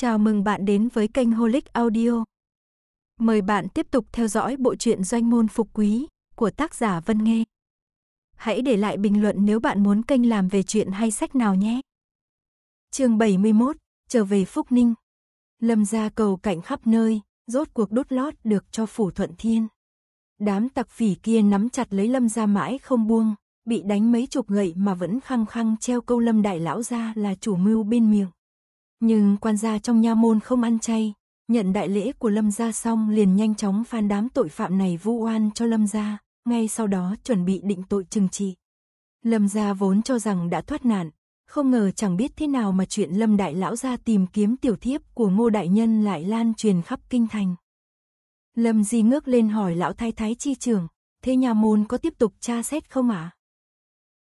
Chào mừng bạn đến với kênh Holic Audio. Mời bạn tiếp tục theo dõi bộ truyện Doanh môn phục quý của tác giả Vân Nghê. Hãy để lại bình luận nếu bạn muốn kênh làm về chuyện hay sách nào nhé. Chương 71: Trở về Phúc Ninh. Lâm gia cầu cạnh khắp nơi, rốt cuộc đốt lót được cho phủ Thuận Thiên. Đám tặc phỉ kia nắm chặt lấy Lâm gia mãi không buông, bị đánh mấy chục gậy mà vẫn khăng khăng treo câu Lâm đại lão gia là chủ mưu bên miệng nhưng quan gia trong nha môn không ăn chay, nhận đại lễ của Lâm gia xong liền nhanh chóng phán đám tội phạm này vu oan cho Lâm gia, ngay sau đó chuẩn bị định tội trừng trị. Lâm gia vốn cho rằng đã thoát nạn, không ngờ chẳng biết thế nào mà chuyện Lâm đại lão gia tìm kiếm tiểu thiếp của Ngô đại nhân lại lan truyền khắp kinh thành. Lâm Di ngước lên hỏi lão thái thái chi trưởng, thế nhà môn có tiếp tục tra xét không ạ? À?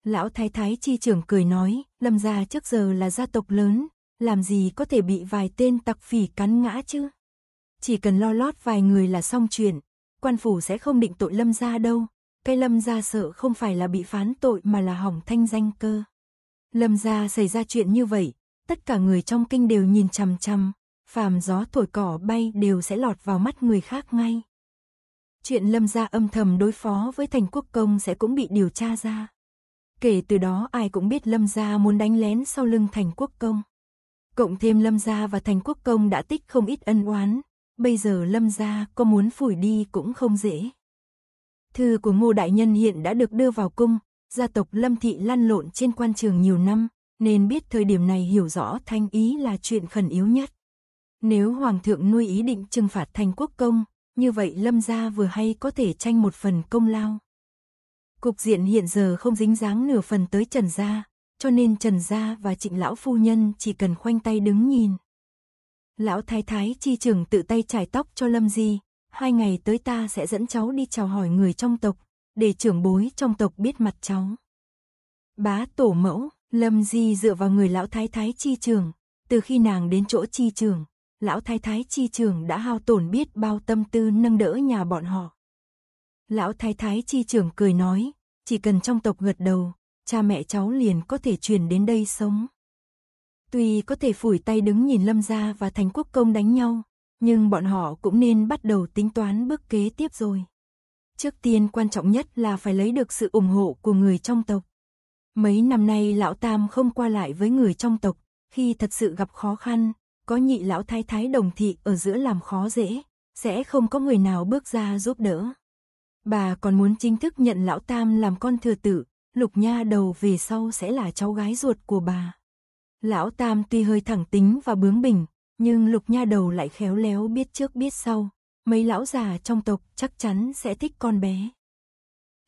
Lão thái thái chi trưởng cười nói, Lâm gia trước giờ là gia tộc lớn, làm gì có thể bị vài tên tặc phỉ cắn ngã chứ. Chỉ cần lo lót vài người là xong chuyện, quan phủ sẽ không định tội lâm gia đâu, Cây lâm gia sợ không phải là bị phán tội mà là hỏng thanh danh cơ. Lâm gia xảy ra chuyện như vậy, tất cả người trong kinh đều nhìn chằm chằm, phàm gió thổi cỏ bay đều sẽ lọt vào mắt người khác ngay. Chuyện lâm gia âm thầm đối phó với thành quốc công sẽ cũng bị điều tra ra. Kể từ đó ai cũng biết lâm gia muốn đánh lén sau lưng thành quốc công. Cộng thêm Lâm Gia và Thành Quốc Công đã tích không ít ân oán, bây giờ Lâm Gia có muốn phủi đi cũng không dễ. Thư của Ngô Đại Nhân hiện đã được đưa vào cung, gia tộc Lâm Thị lăn lộn trên quan trường nhiều năm, nên biết thời điểm này hiểu rõ thanh ý là chuyện khẩn yếu nhất. Nếu Hoàng thượng nuôi ý định trừng phạt Thành Quốc Công, như vậy Lâm Gia vừa hay có thể tranh một phần công lao. Cục diện hiện giờ không dính dáng nửa phần tới Trần Gia, cho nên Trần Gia và Trịnh Lão Phu Nhân chỉ cần khoanh tay đứng nhìn. Lão Thái Thái chi trưởng tự tay chải tóc cho Lâm Di, hai ngày tới ta sẽ dẫn cháu đi chào hỏi người trong tộc, để trưởng bối trong tộc biết mặt cháu. Bá tổ mẫu, Lâm Di dựa vào người Lão Thái Thái chi trưởng, từ khi nàng đến chỗ chi trưởng, Lão Thái Thái chi trưởng đã hao tổn biết bao tâm tư nâng đỡ nhà bọn họ. Lão Thái Thái chi trưởng cười nói, chỉ cần trong tộc gật đầu, cha mẹ cháu liền có thể chuyển đến đây sống. Tuy có thể phủi tay đứng nhìn Lâm Gia và Thành Quốc Công đánh nhau, nhưng bọn họ cũng nên bắt đầu tính toán bước kế tiếp rồi. Trước tiên quan trọng nhất là phải lấy được sự ủng hộ của người trong tộc. Mấy năm nay lão Tam không qua lại với người trong tộc, khi thật sự gặp khó khăn, có nhị lão thái thái đồng thị ở giữa làm khó dễ, sẽ không có người nào bước ra giúp đỡ. Bà còn muốn chính thức nhận lão Tam làm con thừa tử, Lục Nha đầu về sau sẽ là cháu gái ruột của bà. Lão Tam tuy hơi thẳng tính và bướng bỉnh, nhưng Lục Nha đầu lại khéo léo biết trước biết sau, mấy lão già trong tộc chắc chắn sẽ thích con bé.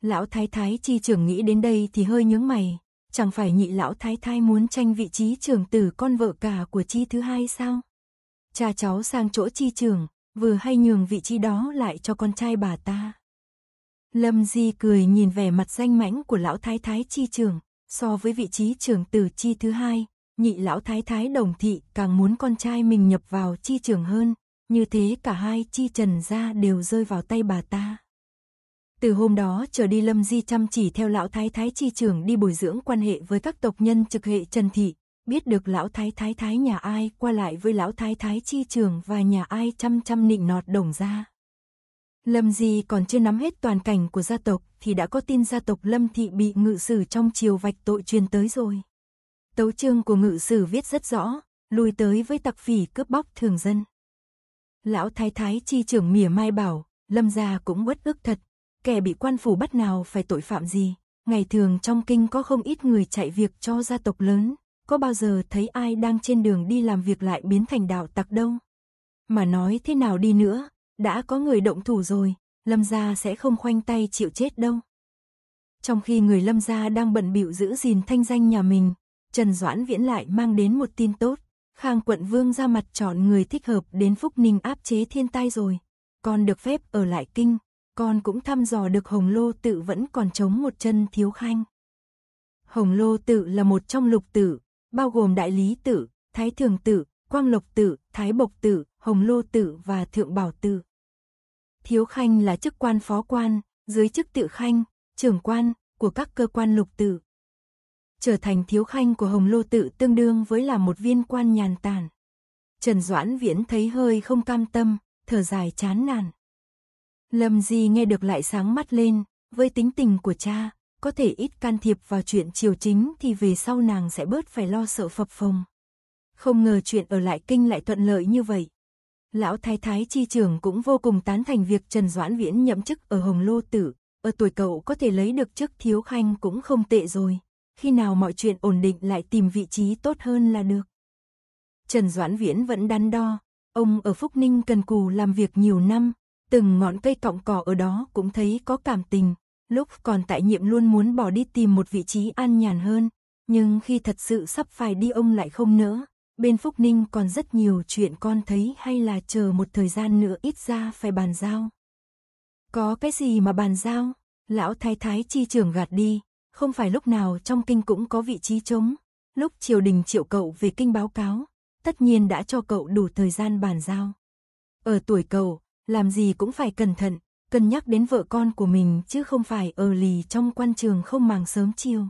Lão Thái Thái chi trưởng nghĩ đến đây thì hơi nhướng mày, chẳng phải nhị lão Thái Thái muốn tranh vị trí trưởng tử con vợ cả của chi thứ hai sao? Cha cháu sang chỗ chi trưởng, vừa hay nhường vị trí đó lại cho con trai bà ta. Lâm Di cười nhìn vẻ mặt danh mãnh của lão thái thái chi trường, so với vị trí trưởng tử chi thứ hai, nhị lão thái thái đồng thị càng muốn con trai mình nhập vào chi trường hơn, như thế cả hai chi trần gia đều rơi vào tay bà ta. Từ hôm đó trở đi Lâm Di chăm chỉ theo lão thái thái chi trường đi bồi dưỡng quan hệ với các tộc nhân trực hệ Trần Thị, biết được lão thái thái thái nhà ai qua lại với lão thái thái chi trường và nhà ai chăm chăm nịnh nọt đồng gia. Lâm Di còn chưa nắm hết toàn cảnh của gia tộc thì đã có tin gia tộc Lâm Thị bị ngự sử trong chiều vạch tội truyền tới rồi. Tấu chương của ngự sử viết rất rõ, lùi tới với tặc phỉ cướp bóc thường dân. Lão thái thái chi trưởng mỉa mai bảo, Lâm gia cũng bất ức thật, kẻ bị quan phủ bắt nào phải tội phạm gì. Ngày thường trong kinh có không ít người chạy việc cho gia tộc lớn, có bao giờ thấy ai đang trên đường đi làm việc lại biến thành đạo tặc đâu. Mà nói thế nào đi nữa, đã có người động thủ rồi, Lâm gia sẽ không khoanh tay chịu chết đâu. Trong khi người Lâm gia đang bận bịu giữ gìn thanh danh nhà mình, Trần Doãn Viễn lại mang đến một tin tốt. Khang quận vương ra mặt chọn người thích hợp đến Phúc Ninh áp chế thiên tai rồi. Con được phép ở lại kinh, con cũng thăm dò được Hồng Lô Tự vẫn còn chống một chân thiếu khanh. Hồng Lô Tự là một trong lục tử, bao gồm Đại Lý Tử, Thái Thường Tử, Quang Lộc Tử, Thái Bộc Tử, Hồng Lô Tử và Thượng Bảo Tử. Thiếu Khanh là chức quan phó quan, dưới chức tự khanh, trưởng quan của các cơ quan lục tử. Trở thành thiếu khanh của Hồng Lô Tử tương đương với là một viên quan nhàn tản. Trần Doãn Viễn thấy hơi không cam tâm, thở dài chán nản. Lâm Di nghe được lại sáng mắt lên, với tính tình của cha, có thể ít can thiệp vào chuyện triều chính thì về sau nàng sẽ bớt phải lo sợ phập phồng. Không ngờ chuyện ở lại kinh lại thuận lợi như vậy. Lão Thái Thái Chi Trường cũng vô cùng tán thành việc Trần Doãn Viễn nhậm chức ở Hồng Lô Tử. Ở tuổi cậu có thể lấy được chức thiếu khanh cũng không tệ rồi. Khi nào mọi chuyện ổn định lại tìm vị trí tốt hơn là được. Trần Doãn Viễn vẫn đắn đo. Ông ở Phúc Ninh cần cù làm việc nhiều năm. Từng ngọn cây cọng cỏ ở đó cũng thấy có cảm tình. Lúc còn tại nhiệm luôn muốn bỏ đi tìm một vị trí an nhàn hơn. Nhưng khi thật sự sắp phải đi ông lại không nỡ bên Phúc Ninh còn rất nhiều chuyện con thấy hay là chờ một thời gian nữa ít ra phải bàn giao. Có cái gì mà bàn giao? Lão thái thái chi trưởng gạt đi, không phải lúc nào trong kinh cũng có vị trí trống. Lúc triều đình triệu cậu về kinh báo cáo, tất nhiên đã cho cậu đủ thời gian bàn giao. Ở tuổi cậu, làm gì cũng phải cẩn thận, cân nhắc đến vợ con của mình chứ không phải ở ờ lì trong quan trường không màng sớm chiều.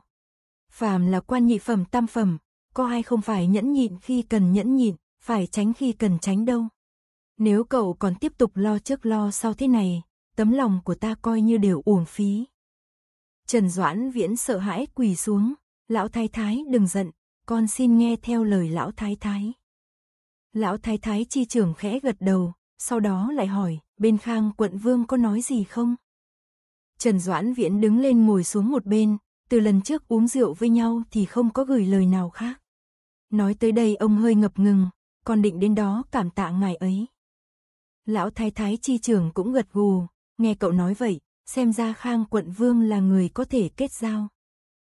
Phàm là quan nhị phẩm tam phẩm, có ai không phải nhẫn nhịn khi cần nhẫn nhịn, phải tránh khi cần tránh đâu. Nếu cậu còn tiếp tục lo trước lo sau thế này, tấm lòng của ta coi như đều uổng phí. Trần Doãn Viễn sợ hãi quỳ xuống, lão thái thái đừng giận, con xin nghe theo lời lão thái thái. Lão thái thái chi trưởng khẽ gật đầu, sau đó lại hỏi, bên khang quận vương có nói gì không? Trần Doãn Viễn đứng lên ngồi xuống một bên, từ lần trước uống rượu với nhau thì không có gửi lời nào khác. Nói tới đây ông hơi ngập ngừng, con định đến đó cảm tạ ngài ấy. Lão thái thái chi trưởng cũng gật gù, nghe cậu nói vậy, xem ra Khang quận vương là người có thể kết giao.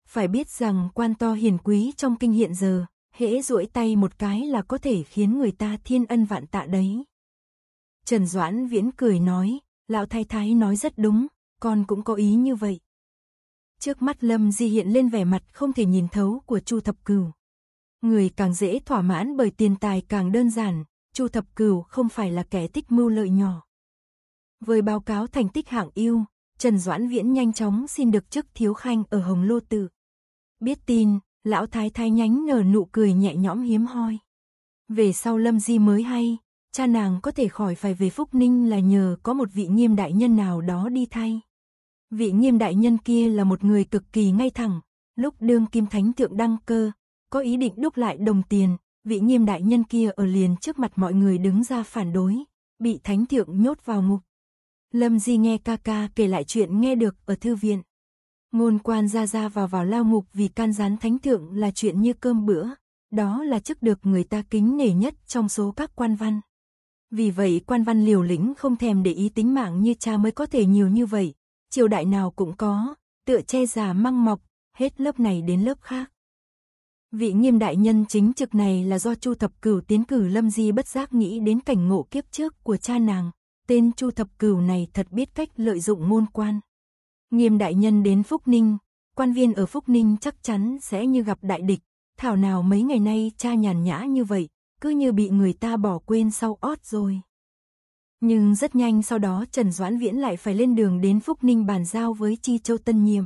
Phải biết rằng quan to hiền quý trong kinh hiện giờ, hễ duỗi tay một cái là có thể khiến người ta thiên ân vạn tạ đấy. Trần Doãn Viễn cười nói, lão thái thái nói rất đúng, con cũng có ý như vậy. Trước mắt Lâm Di hiện lên vẻ mặt không thể nhìn thấu của Chu Thập Cửu người càng dễ thỏa mãn bởi tiền tài càng đơn giản, Chu Thập Cửu không phải là kẻ tích mưu lợi nhỏ. Với báo cáo thành tích hạng yêu, Trần Doãn Viễn nhanh chóng xin được chức thiếu khanh ở Hồng Lô Tự. Biết tin, lão thái thái nhánh nở nụ cười nhẹ nhõm hiếm hoi. Về sau Lâm Di mới hay, cha nàng có thể khỏi phải về Phúc Ninh là nhờ có một vị nghiêm đại nhân nào đó đi thay. Vị nghiêm đại nhân kia là một người cực kỳ ngay thẳng, lúc đương kim thánh thượng đăng cơ, có ý định đúc lại đồng tiền, vị nghiêm đại nhân kia ở liền trước mặt mọi người đứng ra phản đối, bị thánh thượng nhốt vào ngục. Lâm Di nghe ca ca kể lại chuyện nghe được ở thư viện. Ngôn quan ra ra vào vào lao ngục vì can gián thánh thượng là chuyện như cơm bữa, đó là chức được người ta kính nể nhất trong số các quan văn. Vì vậy quan văn liều lĩnh không thèm để ý tính mạng như cha mới có thể nhiều như vậy, triều đại nào cũng có, tựa che già măng mọc, hết lớp này đến lớp khác. Vị nghiêm đại nhân chính trực này là do Chu Thập Cửu tiến cử Lâm Di bất giác nghĩ đến cảnh ngộ kiếp trước của cha nàng. Tên Chu Thập Cửu này thật biết cách lợi dụng môn quan. Nghiêm đại nhân đến Phúc Ninh, quan viên ở Phúc Ninh chắc chắn sẽ như gặp đại địch. Thảo nào mấy ngày nay cha nhàn nhã như vậy, cứ như bị người ta bỏ quên sau ót rồi. Nhưng rất nhanh sau đó Trần Doãn Viễn lại phải lên đường đến Phúc Ninh bàn giao với Chi Châu Tân Nhiệm.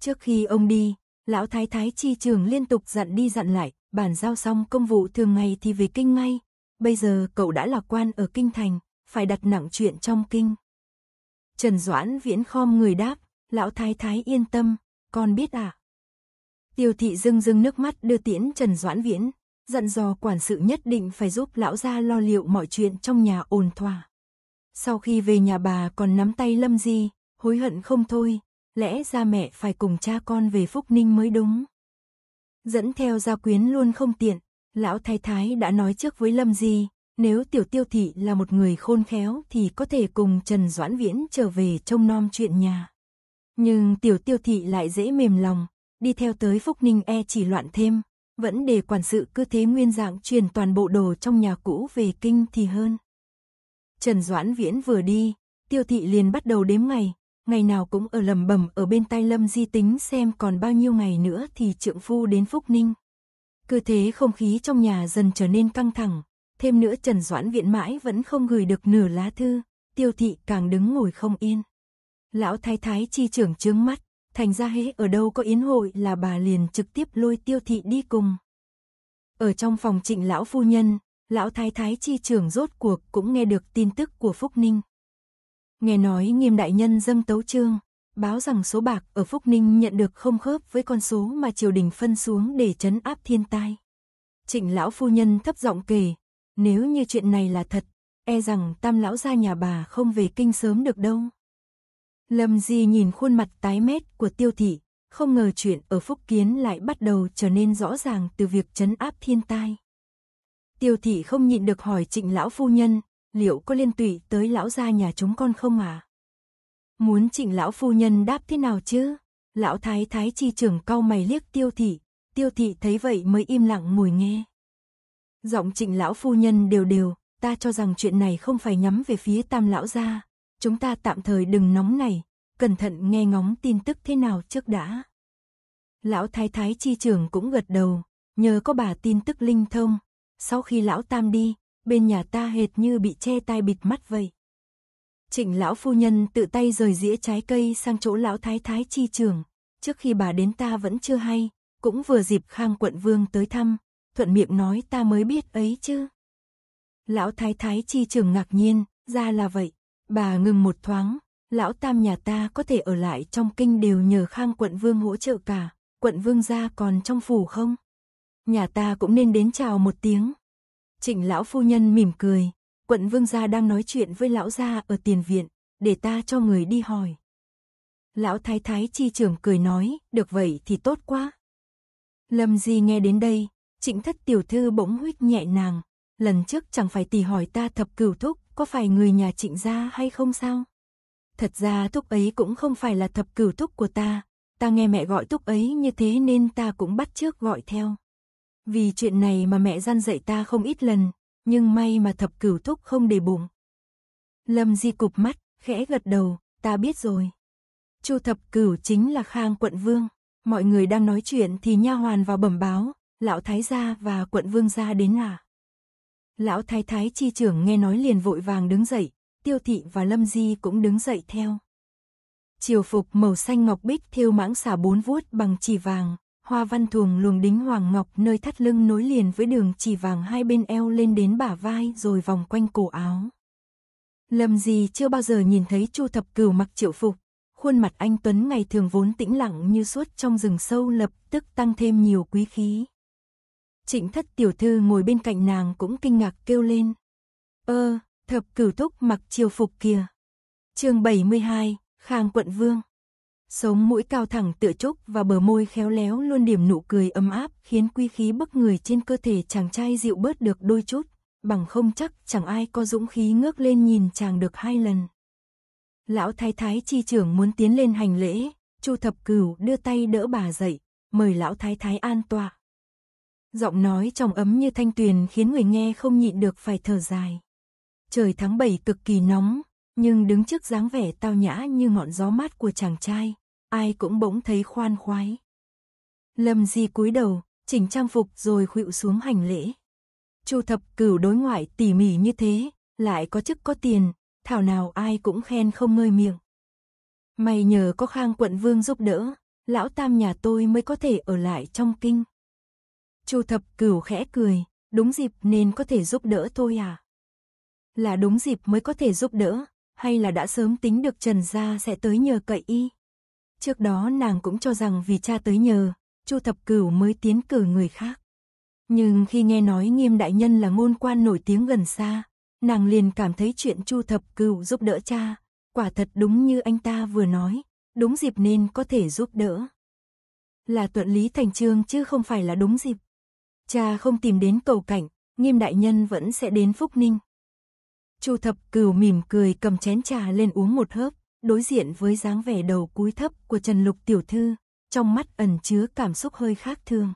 Trước khi ông đi, Lão thái thái chi trường liên tục dặn đi dặn lại, bàn giao xong công vụ thường ngày thì về kinh ngay. Bây giờ cậu đã là quan ở kinh thành, phải đặt nặng chuyện trong kinh. Trần Doãn viễn khom người đáp, lão thái thái yên tâm, con biết à. Tiêu thị rưng rưng nước mắt đưa tiễn Trần Doãn viễn, dặn dò quản sự nhất định phải giúp lão gia lo liệu mọi chuyện trong nhà ồn thỏa. Sau khi về nhà bà còn nắm tay Lâm Di, hối hận không thôi, lẽ ra mẹ phải cùng cha con về Phúc Ninh mới đúng. Dẫn theo gia quyến luôn không tiện, lão thái thái đã nói trước với Lâm Di, nếu tiểu tiêu thị là một người khôn khéo thì có thể cùng Trần Doãn Viễn trở về trông nom chuyện nhà. Nhưng tiểu tiêu thị lại dễ mềm lòng, đi theo tới Phúc Ninh e chỉ loạn thêm, vẫn để quản sự cứ thế nguyên dạng truyền toàn bộ đồ trong nhà cũ về kinh thì hơn. Trần Doãn Viễn vừa đi, tiêu thị liền bắt đầu đếm ngày, ngày nào cũng ở lầm bầm ở bên tai Lâm Di tính xem còn bao nhiêu ngày nữa thì trượng phu đến Phúc Ninh. Cơ thế không khí trong nhà dần trở nên căng thẳng, thêm nữa Trần Doãn Viện mãi vẫn không gửi được nửa lá thư, tiêu thị càng đứng ngồi không yên. Lão thái thái chi trưởng trướng mắt, thành ra hễ ở đâu có yến hội là bà liền trực tiếp lôi tiêu thị đi cùng. Ở trong phòng trịnh lão phu nhân, lão thái thái chi trưởng rốt cuộc cũng nghe được tin tức của Phúc Ninh. Nghe nói nghiêm đại nhân dâng tấu trương, báo rằng số bạc ở Phúc Ninh nhận được không khớp với con số mà triều đình phân xuống để chấn áp thiên tai. Trịnh lão phu nhân thấp giọng kể, nếu như chuyện này là thật, e rằng tam lão gia nhà bà không về kinh sớm được đâu. Lâm Di nhìn khuôn mặt tái mét của tiêu thị, không ngờ chuyện ở Phúc Kiến lại bắt đầu trở nên rõ ràng từ việc chấn áp thiên tai. Tiêu thị không nhịn được hỏi trịnh lão phu nhân, liệu có liên tụy tới lão gia nhà chúng con không à? Muốn trịnh lão phu nhân đáp thế nào chứ? Lão thái thái chi trưởng cau mày liếc tiêu thị, tiêu thị thấy vậy mới im lặng ngồi nghe. Giọng trịnh lão phu nhân đều đều, ta cho rằng chuyện này không phải nhắm về phía tam lão gia, chúng ta tạm thời đừng nóng này, cẩn thận nghe ngóng tin tức thế nào trước đã. Lão thái thái chi trưởng cũng gật đầu, nhờ có bà tin tức linh thông, sau khi lão tam đi, bên nhà ta hệt như bị che tai bịt mắt vậy. Trịnh lão phu nhân tự tay rời dĩa trái cây sang chỗ lão thái thái chi trường. Trước khi bà đến ta vẫn chưa hay, cũng vừa dịp khang quận vương tới thăm, thuận miệng nói ta mới biết ấy chứ. Lão thái thái chi trường ngạc nhiên, ra là vậy. Bà ngừng một thoáng, lão tam nhà ta có thể ở lại trong kinh đều nhờ khang quận vương hỗ trợ cả. Quận vương gia còn trong phủ không? Nhà ta cũng nên đến chào một tiếng, Trịnh lão phu nhân mỉm cười, quận vương gia đang nói chuyện với lão gia ở tiền viện, để ta cho người đi hỏi. Lão thái thái chi trưởng cười nói, được vậy thì tốt quá. Lâm Di nghe đến đây, trịnh thất tiểu thư bỗng huyết nhẹ nàng, lần trước chẳng phải tỷ hỏi ta thập cửu thúc, có phải người nhà trịnh gia hay không sao? Thật ra thúc ấy cũng không phải là thập cửu thúc của ta, ta nghe mẹ gọi thúc ấy như thế nên ta cũng bắt trước gọi theo. Vì chuyện này mà mẹ gian dạy ta không ít lần, nhưng may mà thập cửu thúc không để bụng. Lâm Di cụp mắt, khẽ gật đầu, ta biết rồi. Chu thập cửu chính là Khang quận vương, mọi người đang nói chuyện thì nha hoàn vào bẩm báo, lão thái gia và quận vương gia đến à. Lão thái thái chi trưởng nghe nói liền vội vàng đứng dậy, tiêu thị và lâm di cũng đứng dậy theo. Chiều phục màu xanh ngọc bích thêu mãng xà bốn vuốt bằng chỉ vàng, hoa văn thuồng luồng đính hoàng ngọc nơi thắt lưng nối liền với đường chỉ vàng hai bên eo lên đến bả vai rồi vòng quanh cổ áo. Lâm gì chưa bao giờ nhìn thấy Chu Thập Cửu mặc triệu phục, khuôn mặt anh Tuấn ngày thường vốn tĩnh lặng như suốt trong rừng sâu lập tức tăng thêm nhiều quý khí. Trịnh thất tiểu thư ngồi bên cạnh nàng cũng kinh ngạc kêu lên. Ơ, Thập Cửu Thúc mặc triều phục kìa. chương 72, Khang Quận Vương sống mũi cao thẳng tựa trúc và bờ môi khéo léo luôn điểm nụ cười ấm áp khiến quy khí bức người trên cơ thể chàng trai dịu bớt được đôi chút, bằng không chắc chẳng ai có dũng khí ngước lên nhìn chàng được hai lần. Lão thái thái chi trưởng muốn tiến lên hành lễ, Chu thập cửu đưa tay đỡ bà dậy, mời lão thái thái an tọa. Giọng nói trong ấm như thanh tuyền khiến người nghe không nhịn được phải thở dài. Trời tháng bảy cực kỳ nóng, nhưng đứng trước dáng vẻ tao nhã như ngọn gió mát của chàng trai, ai cũng bỗng thấy khoan khoái. Lâm Di cúi đầu, chỉnh trang phục rồi khuỵu xuống hành lễ. Chu thập cửu đối ngoại tỉ mỉ như thế, lại có chức có tiền, thảo nào ai cũng khen không ngơi miệng. May nhờ có khang quận vương giúp đỡ, lão tam nhà tôi mới có thể ở lại trong kinh. Chu thập cửu khẽ cười, đúng dịp nên có thể giúp đỡ tôi à? Là đúng dịp mới có thể giúp đỡ, hay là đã sớm tính được Trần Gia sẽ tới nhờ cậy y? Trước đó nàng cũng cho rằng vì cha tới nhờ, Chu Thập Cửu mới tiến cử người khác. Nhưng khi nghe nói Nghiêm đại nhân là ngôn quan nổi tiếng gần xa, nàng liền cảm thấy chuyện Chu Thập Cửu giúp đỡ cha, quả thật đúng như anh ta vừa nói, đúng dịp nên có thể giúp đỡ. Là tuận lý thành trương chứ không phải là đúng dịp. Cha không tìm đến cầu cảnh, Nghiêm đại nhân vẫn sẽ đến Phúc Ninh. Chu Thập Cửu mỉm cười cầm chén trà lên uống một hớp, đối diện với dáng vẻ đầu cúi thấp của Trần Lục tiểu thư, trong mắt ẩn chứa cảm xúc hơi khác thường.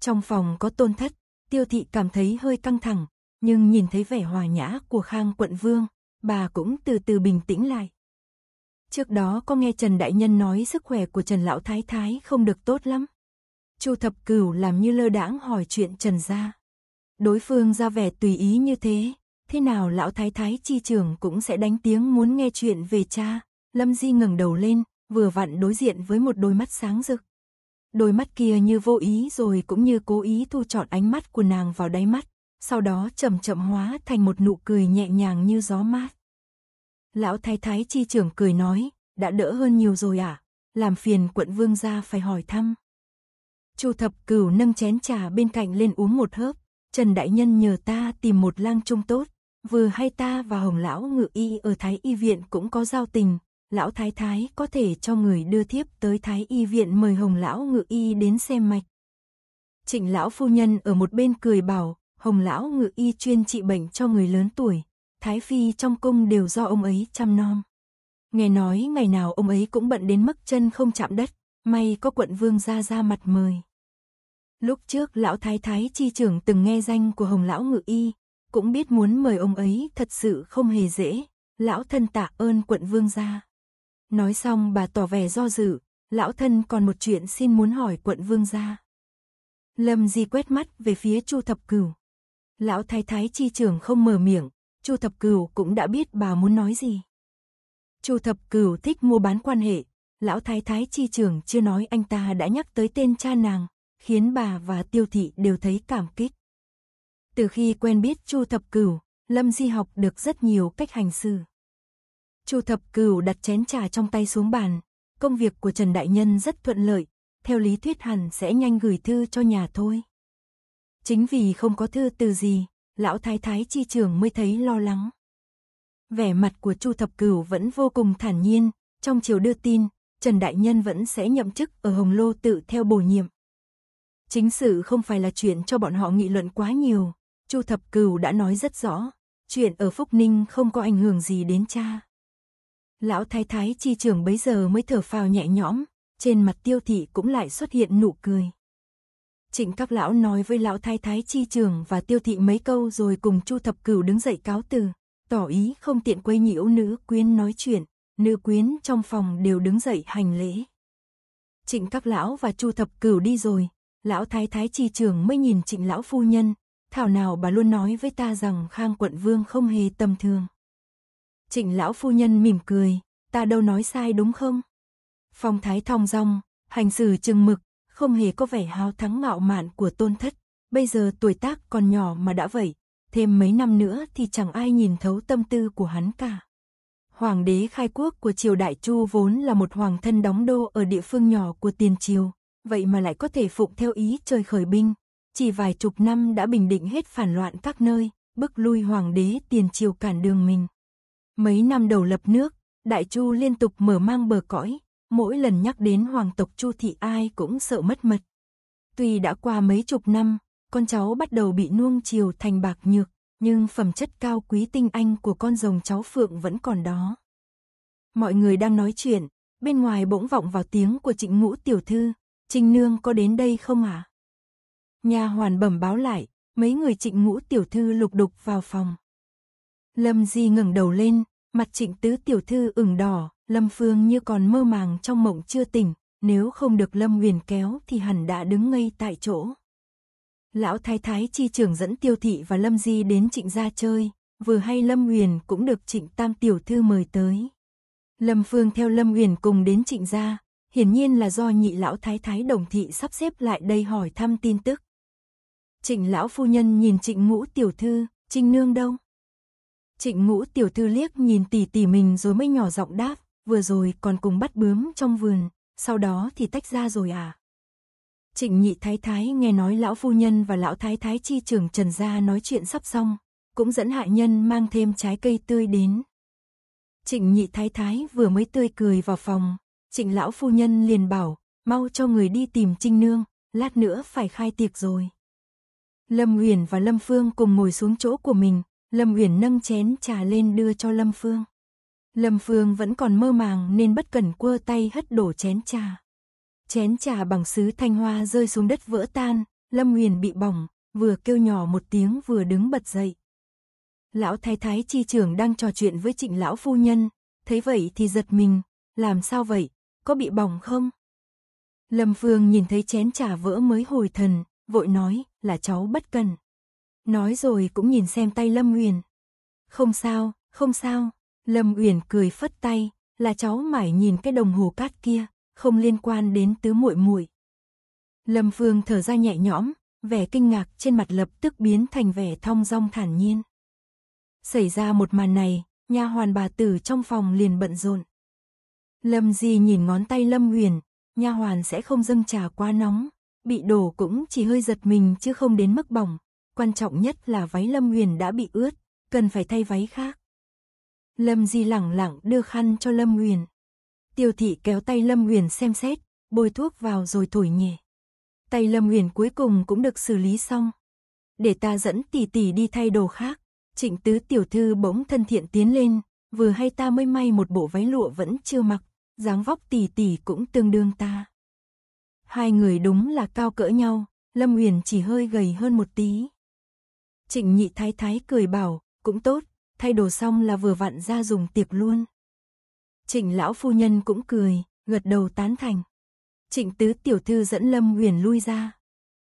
Trong phòng có tôn thất, tiêu thị cảm thấy hơi căng thẳng, nhưng nhìn thấy vẻ hòa nhã của Khang quận vương, bà cũng từ từ bình tĩnh lại. Trước đó có nghe Trần Đại Nhân nói sức khỏe của Trần Lão Thái Thái không được tốt lắm. Chu Thập Cửu làm như lơ đãng hỏi chuyện Trần gia. Đối phương ra vẻ tùy ý như thế, thế nào lão thái thái chi trưởng cũng sẽ đánh tiếng muốn nghe chuyện về cha. Lâm Di ngẩng đầu lên, vừa vặn đối diện với một đôi mắt sáng rực. Đôi mắt kia như vô ý rồi cũng như cố ý thu trọn ánh mắt của nàng vào đáy mắt, sau đó chậm chậm hóa thành một nụ cười nhẹ nhàng như gió mát. Lão thái thái chi trưởng cười nói, đã đỡ hơn nhiều rồi à, làm phiền quận vương gia phải hỏi thăm. Chu thập cửu nâng chén trà bên cạnh lên uống một hớp, Trần Đại Nhân nhờ ta tìm một lang trung tốt, Vừa hay ta và Hồng Lão Ngự Y ở Thái Y Viện cũng có giao tình, Lão Thái Thái có thể cho người đưa thiếp tới Thái Y Viện mời Hồng Lão Ngự Y đến xem mạch. Trịnh Lão Phu Nhân ở một bên cười bảo, Hồng Lão Ngự Y chuyên trị bệnh cho người lớn tuổi, Thái Phi trong cung đều do ông ấy chăm nom. Nghe nói ngày nào ông ấy cũng bận đến mức chân không chạm đất, may có quận vương ra ra mặt mời. Lúc trước lão thái thái chi trưởng từng nghe danh của hồng lão ngự y, cũng biết muốn mời ông ấy thật sự không hề dễ, lão thân tạ ơn quận vương gia. Nói xong bà tỏ vẻ do dự, lão thân còn một chuyện xin muốn hỏi quận vương gia. Lâm Di quét mắt về phía Chu Thập Cửu. Lão thái thái chi trưởng không mở miệng, Chu Thập Cửu cũng đã biết bà muốn nói gì. Chu Thập Cửu thích mua bán quan hệ, lão thái thái chi trưởng chưa nói anh ta đã nhắc tới tên cha nàng, khiến bà và Tiêu thị đều thấy cảm kích. Từ khi quen biết Chu Thập Cửu, Lâm Di học được rất nhiều cách hành xử. Chu Thập Cửu đặt chén trà trong tay xuống bàn, công việc của Trần Đại Nhân rất thuận lợi, theo lý thuyết hẳn sẽ nhanh gửi thư cho nhà thôi. Chính vì không có thư từ gì, lão thái thái chi trường mới thấy lo lắng. Vẻ mặt của Chu Thập Cửu vẫn vô cùng thản nhiên, trong chiều đưa tin, Trần Đại Nhân vẫn sẽ nhậm chức ở Hồng Lô tự theo bổ nhiệm. Chính sự không phải là chuyện cho bọn họ nghị luận quá nhiều, Chu Thập Cửu đã nói rất rõ, chuyện ở Phúc Ninh không có ảnh hưởng gì đến cha. Lão thái thái chi trưởng bấy giờ mới thở phào nhẹ nhõm, trên mặt tiêu thị cũng lại xuất hiện nụ cười. Trịnh các lão nói với lão thái thái chi trưởng và tiêu thị mấy câu rồi cùng Chu Thập Cửu đứng dậy cáo từ, tỏ ý không tiện quấy nhiễu nữ quyến nói chuyện, nữ quyến trong phòng đều đứng dậy hành lễ. Trịnh các lão và Chu Thập Cửu đi rồi, lão thái thái chi trưởng mới nhìn trịnh lão phu nhân, Thảo nào bà luôn nói với ta rằng Khang quận vương không hề tầm thường. Trịnh lão phu nhân mỉm cười, ta đâu nói sai đúng không? Phong thái thong dong, hành xử chừng mực, không hề có vẻ hào thắng mạo mạn của tôn thất. Bây giờ tuổi tác còn nhỏ mà đã vậy, thêm mấy năm nữa thì chẳng ai nhìn thấu tâm tư của hắn cả. Hoàng đế khai quốc của triều Đại Chu vốn là một hoàng thân đóng đô ở địa phương nhỏ của tiền triều, vậy mà lại có thể phụng theo ý trời khởi binh, chỉ vài chục năm đã bình định hết phản loạn các nơi, bức lui hoàng đế tiền triều cản đường mình. Mấy năm đầu lập nước, Đại Chu liên tục mở mang bờ cõi, mỗi lần nhắc đến hoàng tộc Chu thì ai cũng sợ mất mật. Tuy đã qua mấy chục năm, con cháu bắt đầu bị nuông chiều thành bạc nhược, nhưng phẩm chất cao quý tinh anh của con rồng cháu Phượng vẫn còn đó. Mọi người đang nói chuyện, bên ngoài bỗng vọng vào tiếng của Trịnh Ngũ tiểu thư, trinh nương có đến đây không ạ?" À? Nhà hoàn bẩm báo lại, mấy người trịnh ngũ tiểu thư lục đục vào phòng. Lâm Di ngẩng đầu lên, mặt trịnh tứ tiểu thư ửng đỏ, Lâm Phương như còn mơ màng trong mộng chưa tỉnh, nếu không được Lâm huyền kéo thì hẳn đã đứng ngay tại chỗ. Lão thái thái chi trưởng dẫn tiêu thị và Lâm Di đến trịnh gia chơi, vừa hay Lâm huyền cũng được trịnh tam tiểu thư mời tới. Lâm Phương theo Lâm huyền cùng đến trịnh gia, hiển nhiên là do nhị lão thái thái đồng thị sắp xếp lại đây hỏi thăm tin tức. Trịnh lão phu nhân nhìn trịnh ngũ tiểu thư, trinh nương đâu? Trịnh ngũ tiểu thư liếc nhìn tỉ tỉ mình rồi mới nhỏ giọng đáp, vừa rồi còn cùng bắt bướm trong vườn, sau đó thì tách ra rồi à? Trịnh nhị thái thái nghe nói lão phu nhân và lão thái thái chi trưởng Trần Gia nói chuyện sắp xong, cũng dẫn hạ nhân mang thêm trái cây tươi đến. Trịnh nhị thái thái vừa mới tươi cười vào phòng, trịnh lão phu nhân liền bảo, mau cho người đi tìm trinh nương, lát nữa phải khai tiệc rồi. Lâm Uyển và Lâm Phương cùng ngồi xuống chỗ của mình, Lâm Uyển nâng chén trà lên đưa cho Lâm Phương. Lâm Phương vẫn còn mơ màng nên bất cẩn quơ tay hất đổ chén trà. Chén trà bằng sứ thanh hoa rơi xuống đất vỡ tan, Lâm Uyển bị bỏng, vừa kêu nhỏ một tiếng vừa đứng bật dậy. Lão thái thái chi trưởng đang trò chuyện với trịnh lão phu nhân, thấy vậy thì giật mình, làm sao vậy, có bị bỏng không? Lâm Phương nhìn thấy chén trà vỡ mới hồi thần, vội nói là cháu bất cần. Nói rồi cũng nhìn xem tay Lâm Uyển. Không sao, không sao, Lâm Uyển cười phất tay, là cháu mải nhìn cái đồng hồ cát kia, không liên quan đến tứ muội muội. Lâm Phương thở ra nhẹ nhõm, vẻ kinh ngạc trên mặt lập tức biến thành vẻ thong dong thản nhiên. Xảy ra một màn này, nha hoàn bà tử trong phòng liền bận rộn. Lâm Di nhìn ngón tay Lâm uyển nha hoàn sẽ không dâng trà quá nóng, bị đổ cũng chỉ hơi giật mình chứ không đến mức bỏng. Quan trọng nhất là váy Lâm Huyền đã bị ướt, cần phải thay váy khác. Lâm Di lẳng lặng đưa khăn cho Lâm Huyền. Tiêu thị kéo tay Lâm Huyền xem xét, bôi thuốc vào rồi thổi nhẹ. Tay Lâm Huyền cuối cùng cũng được xử lý xong. Để ta dẫn tỷ tỷ đi thay đồ khác. Trịnh tứ tiểu thư bỗng thân thiện tiến lên, vừa hay ta mới may một bộ váy lụa vẫn chưa mặc, dáng vóc tỷ tỷ cũng tương đương ta. Hai người đúng là cao cỡ nhau, Lâm Uyển chỉ hơi gầy hơn một tí. Trịnh nhị thái thái cười bảo, cũng tốt, thay đồ xong là vừa vặn ra dùng tiệc luôn. Trịnh lão phu nhân cũng cười, gật đầu tán thành. Trịnh tứ tiểu thư dẫn Lâm Uyển lui ra.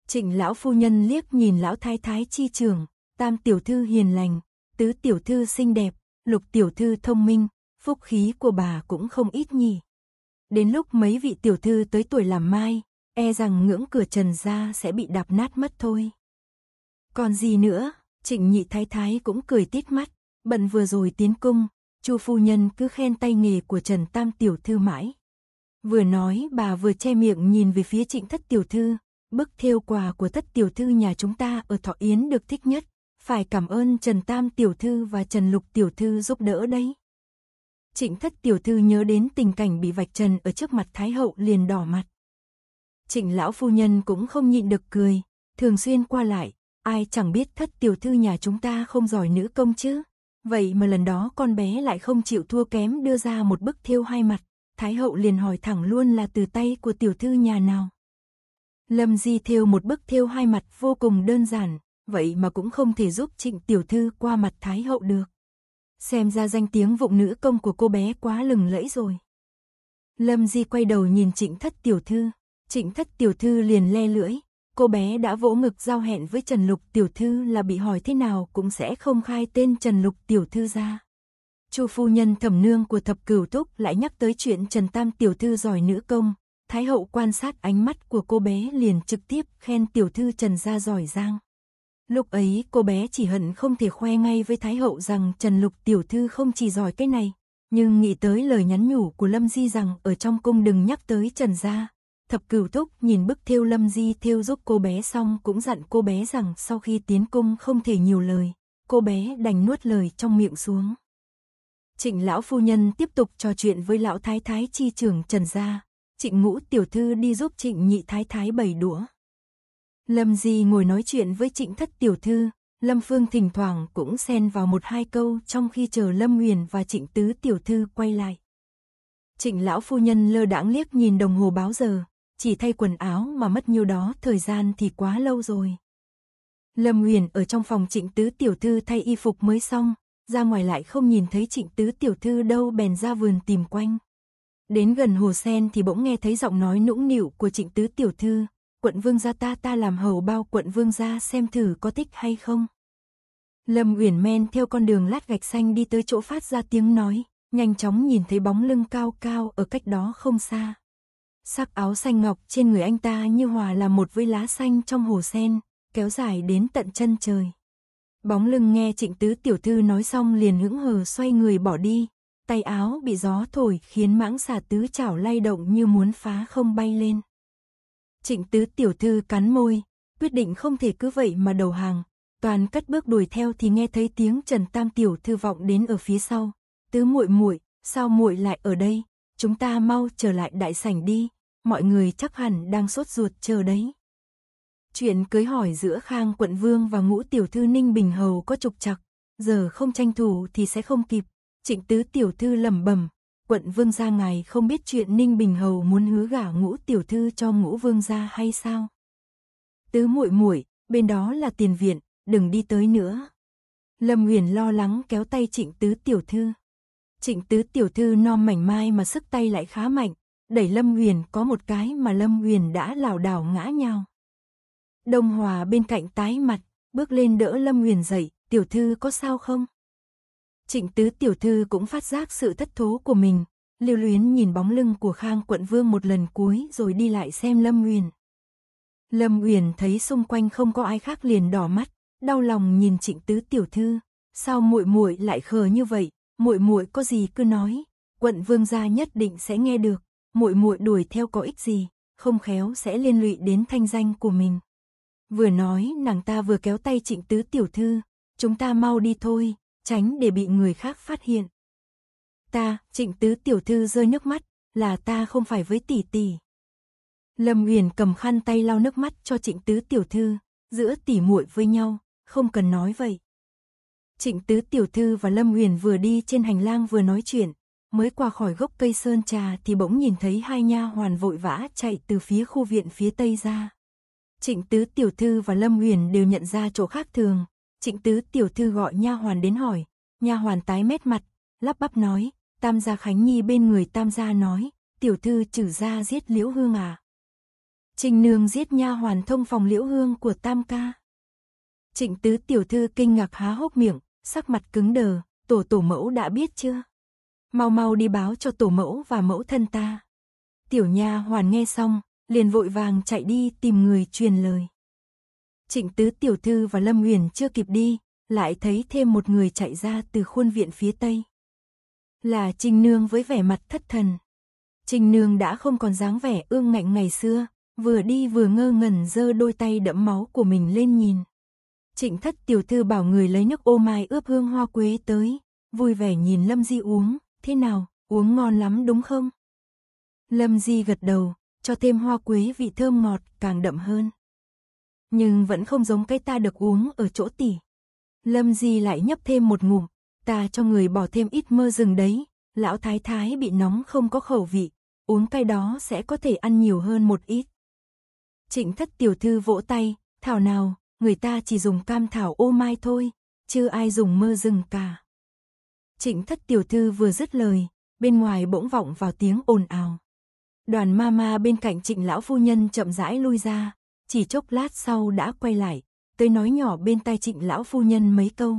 Trịnh lão phu nhân liếc nhìn lão thái thái chi trường, tam tiểu thư hiền lành, tứ tiểu thư xinh đẹp, lục tiểu thư thông minh, phúc khí của bà cũng không ít nhỉ. Đến lúc mấy vị tiểu thư tới tuổi làm mai, e rằng ngưỡng cửa trần ra sẽ bị đạp nát mất thôi. Còn gì nữa, trịnh nhị thái thái cũng cười tít mắt, bận vừa rồi tiến cung, chu phu nhân cứ khen tay nghề của Trần Tam Tiểu Thư mãi. Vừa nói bà vừa che miệng nhìn về phía trịnh thất tiểu thư, bức thêu quà của thất tiểu thư nhà chúng ta ở Thọ Yến được thích nhất, phải cảm ơn Trần Tam Tiểu Thư và Trần Lục Tiểu Thư giúp đỡ đấy. Trịnh thất tiểu thư nhớ đến tình cảnh bị vạch trần ở trước mặt Thái Hậu liền đỏ mặt. Trịnh lão phu nhân cũng không nhịn được cười, thường xuyên qua lại, ai chẳng biết thất tiểu thư nhà chúng ta không giỏi nữ công chứ. Vậy mà lần đó con bé lại không chịu thua kém đưa ra một bức thiêu hai mặt, Thái hậu liền hỏi thẳng luôn là từ tay của tiểu thư nhà nào. Lâm Di thiêu một bức thiêu hai mặt vô cùng đơn giản, vậy mà cũng không thể giúp trịnh tiểu thư qua mặt Thái hậu được. Xem ra danh tiếng vụng nữ công của cô bé quá lừng lẫy rồi. Lâm Di quay đầu nhìn trịnh thất tiểu thư, Trịnh thất tiểu thư liền le lưỡi, cô bé đã vỗ ngực giao hẹn với Trần Lục tiểu thư là bị hỏi thế nào cũng sẽ không khai tên Trần Lục tiểu thư ra. Chu phu nhân thẩm nương của thập cửu túc lại nhắc tới chuyện Trần Tam tiểu thư giỏi nữ công, Thái hậu quan sát ánh mắt của cô bé liền trực tiếp khen tiểu thư Trần gia giỏi giang. Lúc ấy cô bé chỉ hận không thể khoe ngay với Thái hậu rằng Trần Lục tiểu thư không chỉ giỏi cái này, nhưng nghĩ tới lời nhắn nhủ của Lâm Di rằng ở trong cung đừng nhắc tới Trần gia, Thập cửu thúc nhìn bức thiêu lâm di thiêu giúp cô bé xong cũng dặn cô bé rằng sau khi tiến cung không thể nhiều lời, cô bé đành nuốt lời trong miệng xuống. Trịnh lão phu nhân tiếp tục trò chuyện với lão thái thái chi trưởng Trần Gia, trịnh ngũ tiểu thư đi giúp trịnh nhị thái thái bày đũa. Lâm Di ngồi nói chuyện với trịnh thất tiểu thư, Lâm Phương thỉnh thoảng cũng xen vào một hai câu trong khi chờ Lâm Nguyền và trịnh tứ tiểu thư quay lại. Trịnh lão phu nhân lơ đãng liếc nhìn đồng hồ báo giờ, chỉ thay quần áo mà mất nhiêu đó thời gian thì quá lâu rồi. Lâm uyển ở trong phòng trịnh tứ tiểu thư thay y phục mới xong, ra ngoài lại không nhìn thấy trịnh tứ tiểu thư đâu bèn ra vườn tìm quanh. Đến gần hồ sen thì bỗng nghe thấy giọng nói nũng nịu của trịnh tứ tiểu thư, quận vương gia ta ta làm hầu bao quận vương gia xem thử có thích hay không. Lâm Uyển men theo con đường lát gạch xanh đi tới chỗ phát ra tiếng nói, nhanh chóng nhìn thấy bóng lưng cao cao ở cách đó không xa. Sắc áo xanh ngọc trên người anh ta như hòa là một với lá xanh trong hồ sen, kéo dài đến tận chân trời. Bóng lưng nghe trịnh tứ tiểu thư nói xong liền hững hờ xoay người bỏ đi, tay áo bị gió thổi khiến mãng xà tứ chảo lay động như muốn phá không bay lên. Trịnh tứ tiểu thư cắn môi, quyết định không thể cứ vậy mà đầu hàng, toàn cất bước đuổi theo thì nghe thấy tiếng Trần Tam tiểu thư vọng đến ở phía sau, "Tứ muội muội, sao muội lại ở đây? Chúng ta mau trở lại đại sảnh đi." mọi người chắc hẳn đang sốt ruột chờ đấy. Chuyện cưới hỏi giữa Khang Quận Vương và Ngũ Tiểu Thư Ninh Bình Hầu có trục trặc, giờ không tranh thủ thì sẽ không kịp. Trịnh Tứ Tiểu Thư lẩm bẩm, Quận Vương gia ngài không biết chuyện Ninh Bình Hầu muốn hứa gả Ngũ Tiểu Thư cho Ngũ Vương gia hay sao? Tứ muội muội, bên đó là tiền viện, đừng đi tới nữa. Lâm Huyền lo lắng kéo tay Trịnh Tứ Tiểu Thư. Trịnh Tứ Tiểu Thư non mảnh mai mà sức tay lại khá mạnh, đẩy Lâm uyển có một cái mà Lâm uyển đã lảo đảo ngã nhau Đông Hòa bên cạnh tái mặt, bước lên đỡ Lâm uyển dậy, "Tiểu thư có sao không?" Trịnh Tứ tiểu thư cũng phát giác sự thất thố của mình, lưu luyến nhìn bóng lưng của Khang Quận Vương một lần cuối rồi đi lại xem Lâm uyển Lâm uyển thấy xung quanh không có ai khác liền đỏ mắt, đau lòng nhìn Trịnh Tứ tiểu thư, sao muội muội lại khờ như vậy, muội muội có gì cứ nói, Quận Vương gia nhất định sẽ nghe được muội muội đuổi theo có ích gì, không khéo sẽ liên lụy đến thanh danh của mình. Vừa nói nàng ta vừa kéo tay trịnh tứ tiểu thư, chúng ta mau đi thôi, tránh để bị người khác phát hiện. Ta, trịnh tứ tiểu thư rơi nước mắt, là ta không phải với tỷ tỷ. Lâm Uyển cầm khăn tay lau nước mắt cho trịnh tứ tiểu thư, giữa tỷ muội với nhau, không cần nói vậy. Trịnh tứ tiểu thư và Lâm Uyển vừa đi trên hành lang vừa nói chuyện, mới qua khỏi gốc cây sơn trà thì bỗng nhìn thấy hai nha hoàn vội vã chạy từ phía khu viện phía tây ra. Trịnh tứ tiểu thư và Lâm Huyền đều nhận ra chỗ khác thường, trịnh tứ tiểu thư gọi nha hoàn đến hỏi, nha hoàn tái mét mặt, lắp bắp nói, tam gia Khánh Nhi bên người tam gia nói, tiểu thư trừ ra giết liễu hương à. Trình nương giết nha hoàn thông phòng liễu hương của tam ca. Trịnh tứ tiểu thư kinh ngạc há hốc miệng, sắc mặt cứng đờ, tổ tổ mẫu đã biết chưa? mau mau đi báo cho tổ mẫu và mẫu thân ta. Tiểu nha hoàn nghe xong, liền vội vàng chạy đi tìm người truyền lời. Trịnh tứ tiểu thư và Lâm Nguyền chưa kịp đi, lại thấy thêm một người chạy ra từ khuôn viện phía tây. Là Trình Nương với vẻ mặt thất thần. Trình Nương đã không còn dáng vẻ ương ngạnh ngày xưa, vừa đi vừa ngơ ngẩn giơ đôi tay đẫm máu của mình lên nhìn. Trịnh thất tiểu thư bảo người lấy nước ô mai ướp hương hoa quế tới, vui vẻ nhìn Lâm Di uống, thế nào, uống ngon lắm đúng không? Lâm Di gật đầu, cho thêm hoa quế vị thơm ngọt càng đậm hơn. Nhưng vẫn không giống cái ta được uống ở chỗ tỷ. Lâm Di lại nhấp thêm một ngụm, ta cho người bỏ thêm ít mơ rừng đấy, lão thái thái bị nóng không có khẩu vị, uống cái đó sẽ có thể ăn nhiều hơn một ít. Trịnh thất tiểu thư vỗ tay, thảo nào, người ta chỉ dùng cam thảo ô mai thôi, chưa ai dùng mơ rừng cả. Trịnh thất tiểu thư vừa dứt lời, bên ngoài bỗng vọng vào tiếng ồn ào. Đoàn ma ma bên cạnh trịnh lão phu nhân chậm rãi lui ra, chỉ chốc lát sau đã quay lại, tới nói nhỏ bên tai trịnh lão phu nhân mấy câu.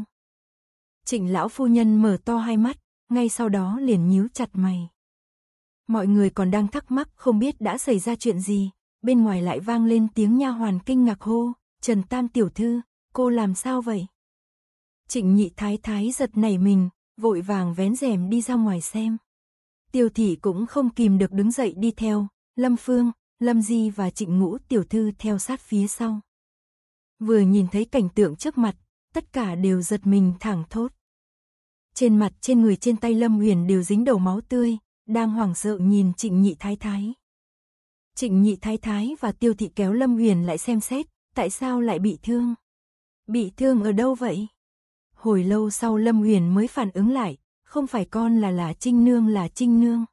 Trịnh lão phu nhân mở to hai mắt, ngay sau đó liền nhíu chặt mày. Mọi người còn đang thắc mắc không biết đã xảy ra chuyện gì, bên ngoài lại vang lên tiếng nha hoàn kinh ngạc hô, Trần Tam tiểu thư, cô làm sao vậy? Trịnh nhị thái thái giật nảy mình, vội vàng vén rèm đi ra ngoài xem. Tiêu thị cũng không kìm được đứng dậy đi theo, Lâm Phương, Lâm Di và Trịnh Ngũ tiểu thư theo sát phía sau. Vừa nhìn thấy cảnh tượng trước mặt, tất cả đều giật mình thẳng thốt. Trên mặt trên người trên tay Lâm Huyền đều dính đầu máu tươi, đang hoảng sợ nhìn Trịnh Nhị Thái Thái. Trịnh Nhị Thái Thái và Tiêu Thị kéo Lâm Huyền lại xem xét, tại sao lại bị thương? Bị thương ở đâu vậy? Hồi lâu sau Lâm Huyền mới phản ứng lại, không phải con là là Trinh Nương là Trinh Nương.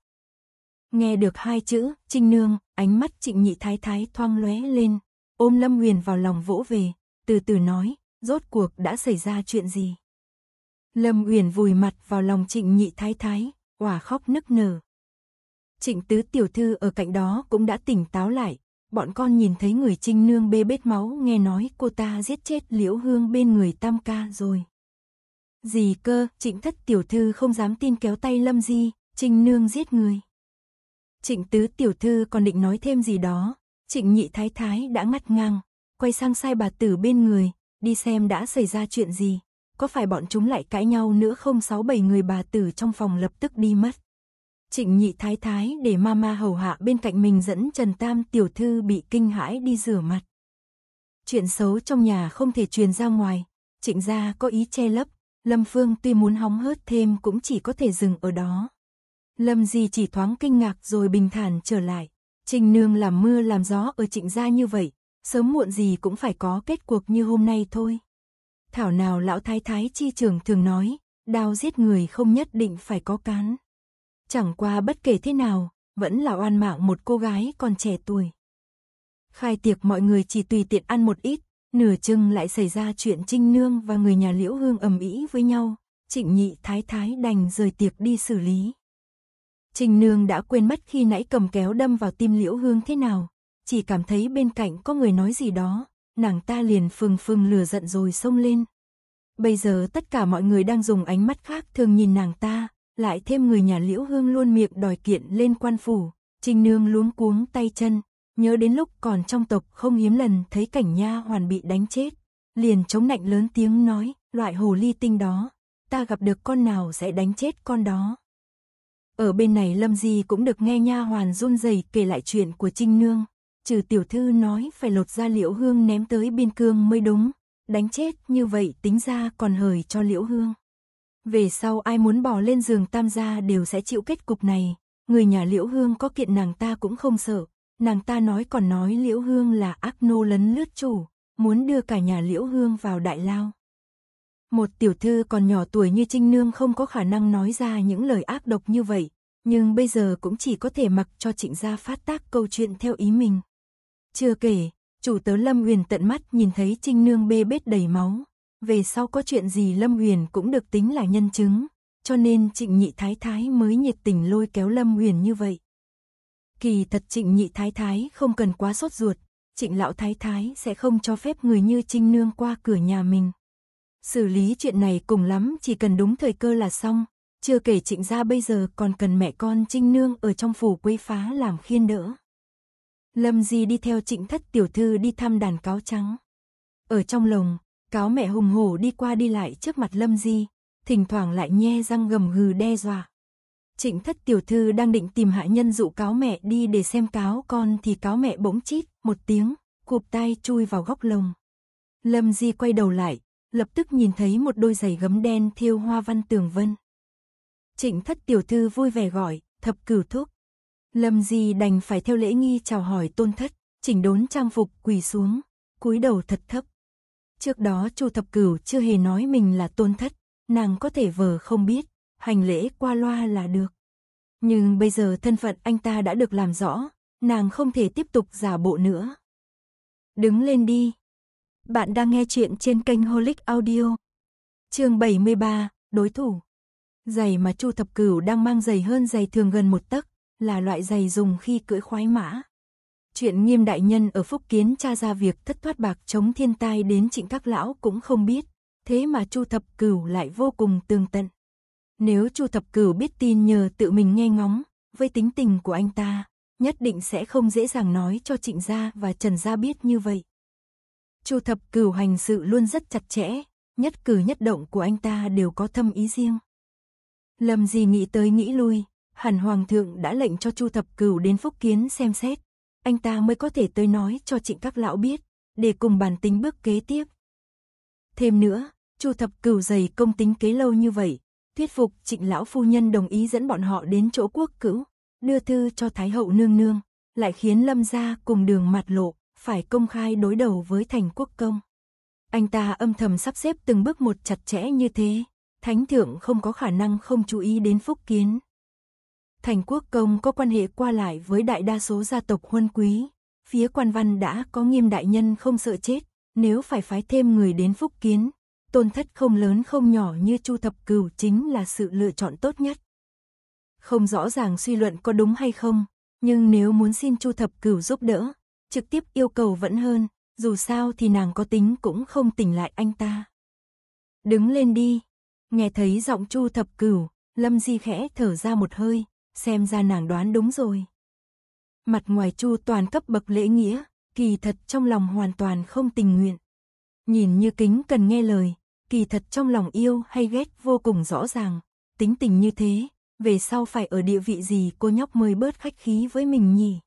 Nghe được hai chữ, Trinh Nương, ánh mắt trịnh nhị thái thái thoang lóe lên, ôm Lâm Huyền vào lòng vỗ về, từ từ nói, rốt cuộc đã xảy ra chuyện gì. Lâm Uyển vùi mặt vào lòng Trịnh Nhị Thái Thái, quả khóc nức nở. Trịnh Tứ tiểu thư ở cạnh đó cũng đã tỉnh táo lại, bọn con nhìn thấy người Trinh nương bê bết máu, nghe nói cô ta giết chết Liễu Hương bên người Tam ca rồi. Gì cơ, trịnh thất tiểu thư không dám tin kéo tay lâm di, trinh nương giết người. Trịnh tứ tiểu thư còn định nói thêm gì đó, trịnh nhị thái thái đã ngắt ngang, quay sang sai bà tử bên người, đi xem đã xảy ra chuyện gì, có phải bọn chúng lại cãi nhau nữa không sáu bảy người bà tử trong phòng lập tức đi mất. Trịnh nhị thái thái để mama hầu hạ bên cạnh mình dẫn Trần Tam tiểu thư bị kinh hãi đi rửa mặt. Chuyện xấu trong nhà không thể truyền ra ngoài, trịnh gia có ý che lấp, Lâm Phương tuy muốn hóng hớt thêm cũng chỉ có thể dừng ở đó. Lâm Di chỉ thoáng kinh ngạc rồi bình thản trở lại. Trình Nương làm mưa làm gió ở trịnh gia như vậy, sớm muộn gì cũng phải có kết cuộc như hôm nay thôi. Thảo nào lão thái thái chi trưởng thường nói, đao giết người không nhất định phải có cán. Chẳng qua bất kể thế nào, vẫn là oan mạng một cô gái còn trẻ tuổi. Khai tiệc mọi người chỉ tùy tiện ăn một ít, Nửa chừng lại xảy ra chuyện Trinh Nương và người nhà Liễu Hương ầm ĩ với nhau, Trịnh Nhị Thái Thái đành rời tiệc đi xử lý. Trinh Nương đã quên mất khi nãy cầm kéo đâm vào tim Liễu Hương thế nào, chỉ cảm thấy bên cạnh có người nói gì đó, nàng ta liền phừng phừng lừa giận rồi xông lên. Bây giờ tất cả mọi người đang dùng ánh mắt khác thường nhìn nàng ta, lại thêm người nhà Liễu Hương luôn miệng đòi kiện lên quan phủ, Trinh Nương luống cuống tay chân, Nhớ đến lúc còn trong tộc không hiếm lần thấy cảnh nha hoàn bị đánh chết. Liền chống nạnh lớn tiếng nói, loại hồ ly tinh đó, ta gặp được con nào sẽ đánh chết con đó. Ở bên này Lâm Di cũng được nghe nha hoàn run rẩy kể lại chuyện của Trinh Nương. Trừ tiểu thư nói phải lột ra liễu hương ném tới biên cương mới đúng. Đánh chết như vậy tính ra còn hời cho liễu hương. Về sau ai muốn bỏ lên giường tam gia đều sẽ chịu kết cục này. Người nhà liễu hương có kiện nàng ta cũng không sợ. Nàng ta nói còn nói Liễu Hương là ác nô lấn lướt chủ, muốn đưa cả nhà Liễu Hương vào đại lao. Một tiểu thư còn nhỏ tuổi như Trinh Nương không có khả năng nói ra những lời ác độc như vậy, nhưng bây giờ cũng chỉ có thể mặc cho trịnh gia phát tác câu chuyện theo ý mình. Chưa kể, chủ tớ Lâm Huyền tận mắt nhìn thấy Trinh Nương bê bết đầy máu, về sau có chuyện gì Lâm Huyền cũng được tính là nhân chứng, cho nên trịnh nhị thái thái mới nhiệt tình lôi kéo Lâm Huyền như vậy. Kỳ thật trịnh nhị thái thái không cần quá sốt ruột, trịnh lão thái thái sẽ không cho phép người như trinh nương qua cửa nhà mình. Xử lý chuyện này cùng lắm chỉ cần đúng thời cơ là xong, chưa kể trịnh gia bây giờ còn cần mẹ con trinh nương ở trong phủ quê phá làm khiên đỡ. Lâm Di đi theo trịnh thất tiểu thư đi thăm đàn cáo trắng. Ở trong lồng, cáo mẹ hùng hổ đi qua đi lại trước mặt Lâm Di, thỉnh thoảng lại nhe răng gầm gừ đe dọa. Trịnh thất tiểu thư đang định tìm hạ nhân dụ cáo mẹ đi để xem cáo con thì cáo mẹ bỗng chít một tiếng, cụp tay chui vào góc lồng. Lâm Di quay đầu lại, lập tức nhìn thấy một đôi giày gấm đen thêu hoa văn tường vân. Trịnh thất tiểu thư vui vẻ gọi, thập cửu thúc. Lâm Di đành phải theo lễ nghi chào hỏi tôn thất, chỉnh đốn trang phục quỳ xuống, cúi đầu thật thấp. Trước đó Chu thập cửu chưa hề nói mình là tôn thất, nàng có thể vờ không biết hành lễ qua loa là được. Nhưng bây giờ thân phận anh ta đã được làm rõ, nàng không thể tiếp tục giả bộ nữa. Đứng lên đi. Bạn đang nghe chuyện trên kênh Holic Audio. Chương 73, đối thủ. Giày mà Chu Thập Cửu đang mang giày hơn giày thường gần một tấc, là loại giày dùng khi cưỡi khoái mã. Chuyện Nghiêm đại nhân ở Phúc Kiến tra ra việc thất thoát bạc chống thiên tai đến Trịnh Các lão cũng không biết, thế mà Chu Thập Cửu lại vô cùng tương tận. Nếu Chu Thập Cửu biết tin nhờ tự mình nghe ngóng, với tính tình của anh ta, nhất định sẽ không dễ dàng nói cho Trịnh Gia và Trần Gia biết như vậy. Chu Thập Cửu hành sự luôn rất chặt chẽ, nhất cử nhất động của anh ta đều có thâm ý riêng. Lâm gì nghĩ tới nghĩ lui, hẳn Hoàng thượng đã lệnh cho Chu Thập Cửu đến Phúc Kiến xem xét. Anh ta mới có thể tới nói cho trịnh các lão biết, để cùng bàn tính bước kế tiếp. Thêm nữa, Chu Thập Cửu dày công tính kế lâu như vậy, thuyết phục trịnh lão phu nhân đồng ý dẫn bọn họ đến chỗ quốc cữu, đưa thư cho Thái hậu nương nương, lại khiến lâm gia cùng đường mặt lộ, phải công khai đối đầu với thành quốc công. Anh ta âm thầm sắp xếp từng bước một chặt chẽ như thế, thánh thượng không có khả năng không chú ý đến phúc kiến. Thành quốc công có quan hệ qua lại với đại đa số gia tộc huân quý, phía quan văn đã có nghiêm đại nhân không sợ chết, nếu phải phái thêm người đến phúc kiến, Tôn thất không lớn không nhỏ như Chu Thập Cửu chính là sự lựa chọn tốt nhất. Không rõ ràng suy luận có đúng hay không, nhưng nếu muốn xin Chu Thập Cửu giúp đỡ, trực tiếp yêu cầu vẫn hơn, dù sao thì nàng có tính cũng không tỉnh lại anh ta. Đứng lên đi. Nghe thấy giọng Chu Thập Cửu, Lâm Di khẽ thở ra một hơi, xem ra nàng đoán đúng rồi. Mặt ngoài Chu toàn cấp bậc lễ nghĩa, kỳ thật trong lòng hoàn toàn không tình nguyện. Nhìn như kính cần nghe lời, kỳ thật trong lòng yêu hay ghét vô cùng rõ ràng, tính tình như thế, về sau phải ở địa vị gì cô nhóc mới bớt khách khí với mình nhỉ?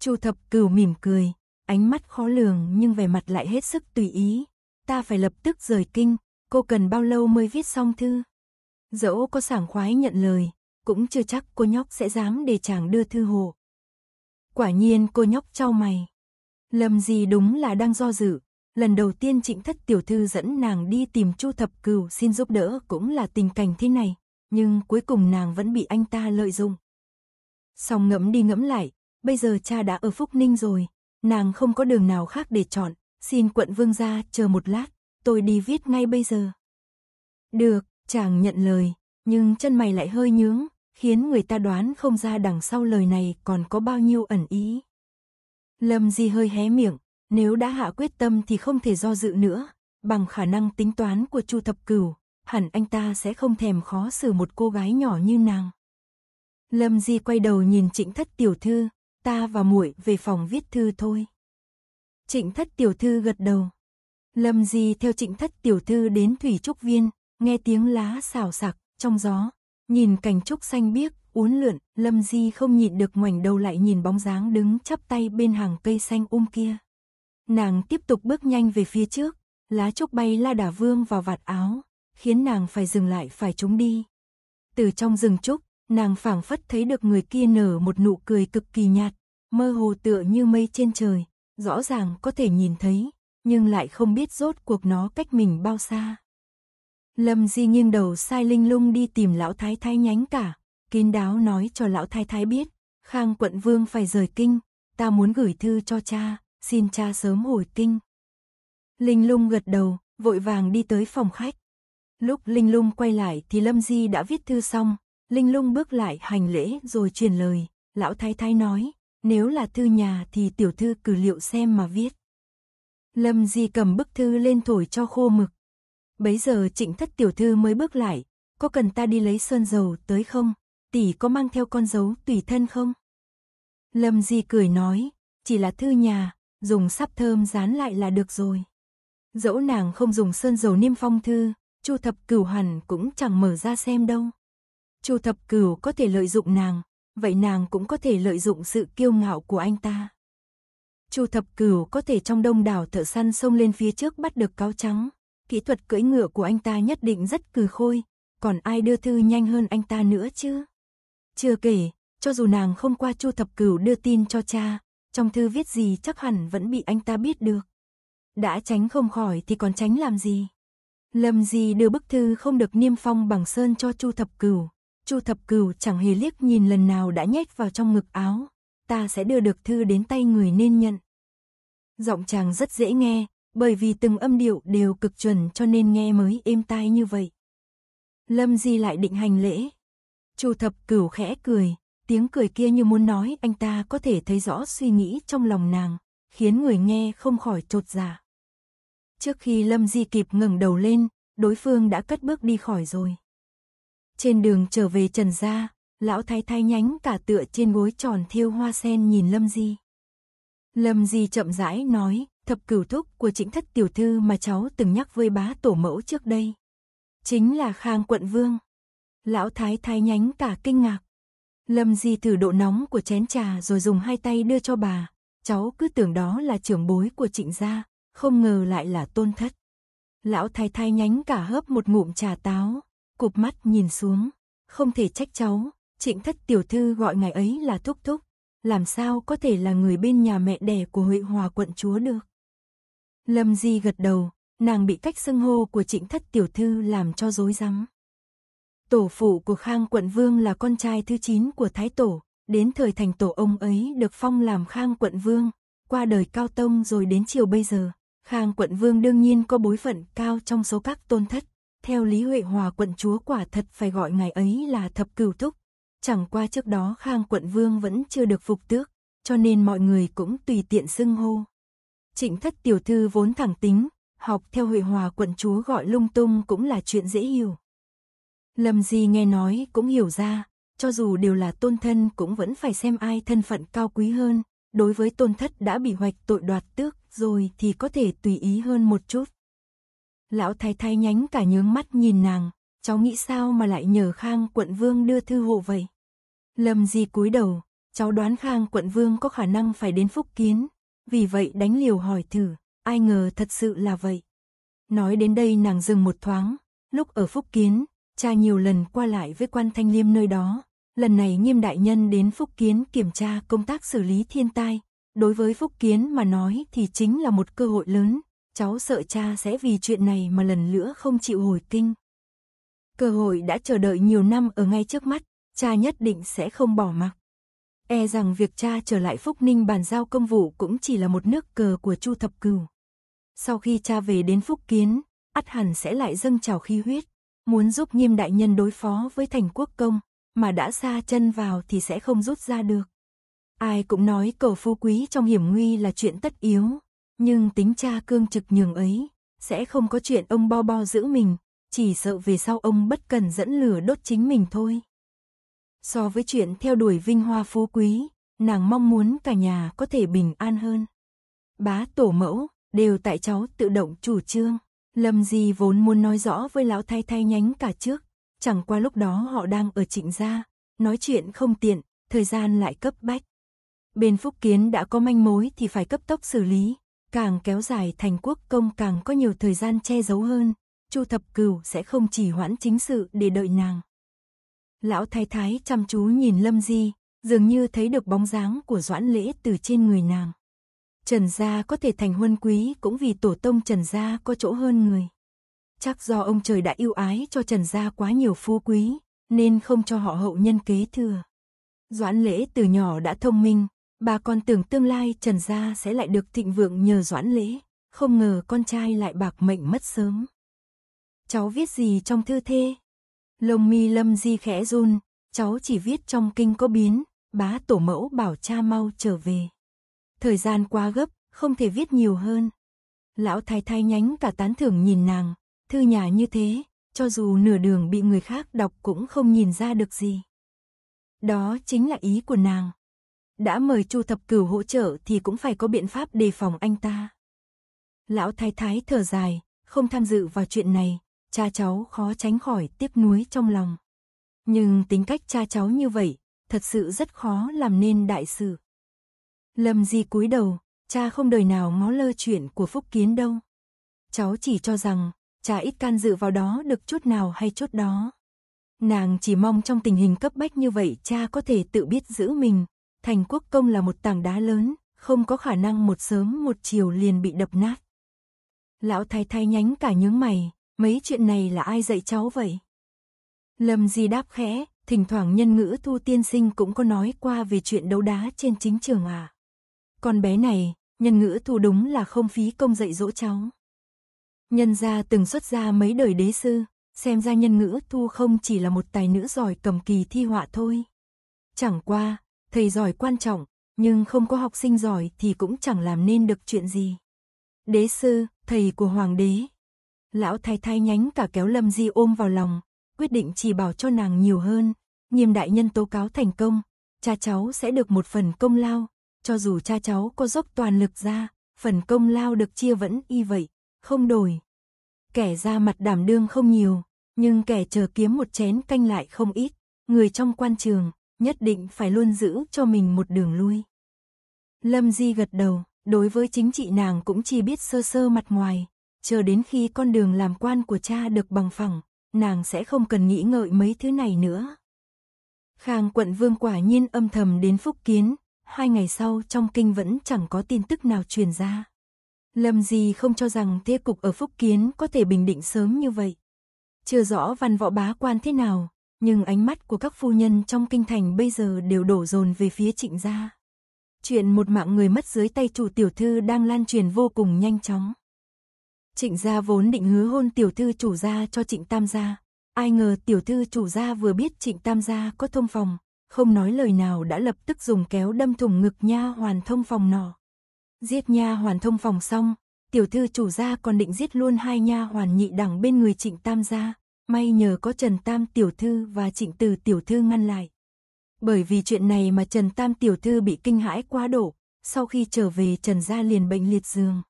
Chu thập cửu mỉm cười, ánh mắt khó lường nhưng vẻ mặt lại hết sức tùy ý. Ta phải lập tức rời kinh, cô cần bao lâu mới viết xong thư? Dẫu có sảng khoái nhận lời, cũng chưa chắc cô nhóc sẽ dám để chàng đưa thư hồ Quả nhiên cô nhóc trao mày. Lâm gì đúng là đang do dự, Lần đầu tiên trịnh thất tiểu thư dẫn nàng đi tìm chu thập cừu xin giúp đỡ cũng là tình cảnh thế này, nhưng cuối cùng nàng vẫn bị anh ta lợi dụng. song ngẫm đi ngẫm lại, bây giờ cha đã ở Phúc Ninh rồi, nàng không có đường nào khác để chọn, xin quận vương gia chờ một lát, tôi đi viết ngay bây giờ. Được, chàng nhận lời, nhưng chân mày lại hơi nhướng, khiến người ta đoán không ra đằng sau lời này còn có bao nhiêu ẩn ý. Lâm Di hơi hé miệng, nếu đã hạ quyết tâm thì không thể do dự nữa, bằng khả năng tính toán của Chu Thập Cửu, hẳn anh ta sẽ không thèm khó xử một cô gái nhỏ như nàng. Lâm Di quay đầu nhìn Trịnh Thất tiểu thư, ta và muội về phòng viết thư thôi. Trịnh Thất tiểu thư gật đầu. Lâm Di theo Trịnh Thất tiểu thư đến thủy trúc viên, nghe tiếng lá xào sạc trong gió, nhìn cảnh trúc xanh biếc uốn lượn, Lâm Di không nhịn được ngoảnh đầu lại nhìn bóng dáng đứng chắp tay bên hàng cây xanh um kia. Nàng tiếp tục bước nhanh về phía trước, lá trúc bay la đà vương vào vạt áo, khiến nàng phải dừng lại phải trúng đi. Từ trong rừng trúc, nàng phảng phất thấy được người kia nở một nụ cười cực kỳ nhạt, mơ hồ tựa như mây trên trời, rõ ràng có thể nhìn thấy, nhưng lại không biết rốt cuộc nó cách mình bao xa. Lâm Di nghiêng đầu sai linh lung đi tìm lão thái thái nhánh cả, kín đáo nói cho lão thái thái biết, Khang quận vương phải rời kinh, ta muốn gửi thư cho cha, xin cha sớm hồi kinh. Linh lung gật đầu, vội vàng đi tới phòng khách. Lúc Linh lung quay lại thì Lâm Di đã viết thư xong, Linh lung bước lại hành lễ rồi truyền lời, lão thái thái nói, nếu là thư nhà thì tiểu thư cử liệu xem mà viết. Lâm Di cầm bức thư lên thổi cho khô mực. Bấy giờ trịnh thất tiểu thư mới bước lại, có cần ta đi lấy sơn dầu tới không? Tỷ có mang theo con dấu tùy thân không? Lâm Di cười nói, chỉ là thư nhà, dùng sáp thơm dán lại là được rồi. Dẫu nàng không dùng sơn dầu niêm phong thư, Chu Thập Cửu hẳn cũng chẳng mở ra xem đâu. Chu Thập Cửu có thể lợi dụng nàng, vậy nàng cũng có thể lợi dụng sự kiêu ngạo của anh ta. Chu Thập Cửu có thể trong đông đảo thợ săn xông lên phía trước bắt được cáo trắng, kỹ thuật cưỡi ngựa của anh ta nhất định rất cừ khôi, còn ai đưa thư nhanh hơn anh ta nữa chứ? Chưa kể, cho dù nàng không qua Chu Thập Cửu đưa tin cho cha, trong thư viết gì chắc hẳn vẫn bị anh ta biết được. Đã tránh không khỏi thì còn tránh làm gì? Lâm Di đưa bức thư không được niêm phong bằng sơn cho Chu Thập Cửu. Chu Thập Cửu chẳng hề liếc nhìn lần nào đã nhét vào trong ngực áo. Ta sẽ đưa được thư đến tay người nên nhận. Giọng chàng rất dễ nghe, bởi vì từng âm điệu đều cực chuẩn cho nên nghe mới êm tai như vậy. Lâm Di lại định hành lễ. Chu Thập Cửu khẽ cười, Tiếng cười kia như muốn nói anh ta có thể thấy rõ suy nghĩ trong lòng nàng, khiến người nghe không khỏi trột dạ. Trước khi Lâm Di kịp ngẩng đầu lên, đối phương đã cất bước đi khỏi rồi. Trên đường trở về Trần Gia, lão thái thái nhánh cả tựa trên gối tròn thiêu hoa sen nhìn Lâm Di. Lâm Di chậm rãi nói, thập cửu thúc của trịnh thất tiểu thư mà cháu từng nhắc với bá tổ mẫu trước đây. Chính là Khang quận vương. Lão thái thái nhánh cả kinh ngạc, Lâm Di thử độ nóng của chén trà rồi dùng hai tay đưa cho bà. Cháu cứ tưởng đó là trưởng bối của trịnh gia, không ngờ lại là tôn thất. Lão thái thái nhánh cả hớp một ngụm trà táo, cụp mắt nhìn xuống. Không thể trách cháu, trịnh thất tiểu thư gọi ngài ấy là thúc thúc. Làm sao có thể là người bên nhà mẹ đẻ của Huệ Hòa quận chúa được? Lâm Di gật đầu, nàng bị cách xưng hô của trịnh thất tiểu thư làm cho rối rắm. Tổ phụ của Khang quận vương là con trai thứ 9 của Thái Tổ, đến thời thành tổ ông ấy được phong làm Khang quận vương, qua đời Cao Tông rồi đến chiều bây giờ. Khang quận vương đương nhiên có bối phận cao trong số các tôn thất, theo Lý Huệ Hòa quận chúa quả thật phải gọi ngài ấy là thập cửu thúc. Chẳng qua trước đó Khang quận vương vẫn chưa được phục tước, cho nên mọi người cũng tùy tiện xưng hô. Trịnh thất tiểu thư vốn thẳng tính, học theo Huệ Hòa quận chúa gọi lung tung cũng là chuyện dễ hiểu. Lâm Di nghe nói cũng hiểu ra, cho dù đều là tôn thân cũng vẫn phải xem ai thân phận cao quý hơn, đối với tôn thất đã bị hoạch tội đoạt tước rồi thì có thể tùy ý hơn một chút. Lão thái thái nhánh cả nhướng mắt nhìn nàng, cháu nghĩ sao mà lại nhờ Khang quận vương đưa thư hộ vậy? Lâm Di cúi đầu, cháu đoán Khang quận vương có khả năng phải đến phúc kiến, vì vậy đánh liều hỏi thử, ai ngờ thật sự là vậy. Nói đến đây nàng dừng một thoáng, lúc ở phúc kiến, cha nhiều lần qua lại với quan thanh liêm nơi đó. Lần này nghiêm đại nhân đến Phúc Kiến kiểm tra công tác xử lý thiên tai. Đối với Phúc Kiến mà nói thì chính là một cơ hội lớn. Cháu sợ cha sẽ vì chuyện này mà lần nữa không chịu hồi kinh. Cơ hội đã chờ đợi nhiều năm ở ngay trước mắt, cha nhất định sẽ không bỏ mặc. E rằng việc cha trở lại Phúc Ninh bàn giao công vụ cũng chỉ là một nước cờ của Chu Thập Cửu. Sau khi cha về đến Phúc Kiến, ắt hẳn sẽ lại dâng trào khí huyết muốn giúp Nghiêm đại nhân đối phó với Thành Quốc công, mà đã xa chân vào thì sẽ không rút ra được. Ai cũng nói cầu phú quý trong hiểm nguy là chuyện tất yếu, nhưng tính cha cương trực nhường ấy, sẽ không có chuyện ông bo bo giữ mình, chỉ sợ về sau ông bất cần dẫn lửa đốt chính mình thôi. So với chuyện theo đuổi vinh hoa phú quý, nàng mong muốn cả nhà có thể bình an hơn. Bá tổ mẫu, đều tại cháu tự động chủ trương. Lâm Di vốn muốn nói rõ với lão thay thay nhánh cả trước, chẳng qua lúc đó họ đang ở trịnh gia, nói chuyện không tiện, thời gian lại cấp bách. Bên Phúc Kiến đã có manh mối thì phải cấp tốc xử lý, càng kéo dài thành quốc công càng có nhiều thời gian che giấu hơn, Chu Thập Cửu sẽ không chỉ hoãn chính sự để đợi nàng. Lão thái thái chăm chú nhìn Lâm Di, dường như thấy được bóng dáng của Doãn Lễ từ trên người nàng. Trần gia có thể thành huân quý cũng vì tổ tông Trần gia có chỗ hơn người. Chắc do ông trời đã yêu ái cho Trần gia quá nhiều phú quý, nên không cho họ hậu nhân kế thừa. Doãn lễ từ nhỏ đã thông minh, bà con tưởng tương lai Trần gia sẽ lại được thịnh vượng nhờ Doãn lễ, không ngờ con trai lại bạc mệnh mất sớm. Cháu viết gì trong thư thê? Lông mi lâm di khẽ run, cháu chỉ viết trong kinh có biến, bá tổ mẫu bảo cha mau trở về. Thời gian quá gấp, không thể viết nhiều hơn. Lão thái thái nhánh cả tán thưởng nhìn nàng, thư nhà như thế, cho dù nửa đường bị người khác đọc cũng không nhìn ra được gì. Đó chính là ý của nàng. Đã mời Chu Thập Cửu hỗ trợ thì cũng phải có biện pháp đề phòng anh ta. Lão thái thái thở dài, không tham dự vào chuyện này, cha cháu khó tránh khỏi tiếc nuối trong lòng. Nhưng tính cách cha cháu như vậy, thật sự rất khó làm nên đại sự. Lâm Di cúi đầu, cha không đời nào ngó lơ chuyện của Phúc Kiến đâu. Cháu chỉ cho rằng, cha ít can dự vào đó được chút nào hay chút đó. Nàng chỉ mong trong tình hình cấp bách như vậy cha có thể tự biết giữ mình. Thành quốc công là một tảng đá lớn, không có khả năng một sớm một chiều liền bị đập nát. Lão thái thái nhánh cả nhướng mày, mấy chuyện này là ai dạy cháu vậy? Lâm Di đáp khẽ, thỉnh thoảng nhân ngữ thu tiên sinh cũng có nói qua về chuyện đấu đá trên chính trường à. Con bé này, nhân ngữ thu đúng là không phí công dạy dỗ cháu. Nhân gia từng xuất ra mấy đời đế sư, xem ra nhân ngữ thu không chỉ là một tài nữ giỏi cầm kỳ thi họa thôi. Chẳng qua, thầy giỏi quan trọng, nhưng không có học sinh giỏi thì cũng chẳng làm nên được chuyện gì. Đế sư, thầy của hoàng đế. Lão thái thái nhánh cả kéo Lâm Di ôm vào lòng, quyết định chỉ bảo cho nàng nhiều hơn, nghiêm đại nhân tố cáo thành công, cha cháu sẽ được một phần công lao, cho dù cha cháu có dốc toàn lực ra, phần công lao được chia vẫn y vậy, không đổi. Kẻ ra mặt đảm đương không nhiều, nhưng kẻ chờ kiếm một chén canh lại không ít, người trong quan trường nhất định phải luôn giữ cho mình một đường lui. Lâm Di gật đầu, đối với chính trị nàng cũng chỉ biết sơ sơ mặt ngoài, chờ đến khi con đường làm quan của cha được bằng phẳng, nàng sẽ không cần nghĩ ngợi mấy thứ này nữa. Khang quận vương quả nhiên âm thầm đến phúc kiến, hai ngày sau trong kinh vẫn chẳng có tin tức nào truyền ra. Lâm Di không cho rằng thế cục ở Phúc Kiến có thể bình định sớm như vậy. Chưa rõ văn võ bá quan thế nào, nhưng ánh mắt của các phu nhân trong kinh thành bây giờ đều đổ dồn về phía trịnh gia. Chuyện một mạng người mất dưới tay chủ tiểu thư đang lan truyền vô cùng nhanh chóng. Trịnh gia vốn định hứa hôn tiểu thư chủ gia cho trịnh tam gia. Ai ngờ tiểu thư chủ gia vừa biết trịnh tam gia có thông phòng, không nói lời nào đã lập tức dùng kéo đâm thủng ngực nha hoàn thông phòng nọ. Giết nha hoàn thông phòng xong, tiểu thư chủ gia còn định giết luôn hai nha hoàn nhị đẳng bên người Trịnh Tam gia, may nhờ có Trần Tam tiểu thư và Trịnh Từ tiểu thư ngăn lại. Bởi vì chuyện này mà Trần Tam tiểu thư bị kinh hãi quá độ, sau khi trở về Trần gia liền bệnh liệt giường.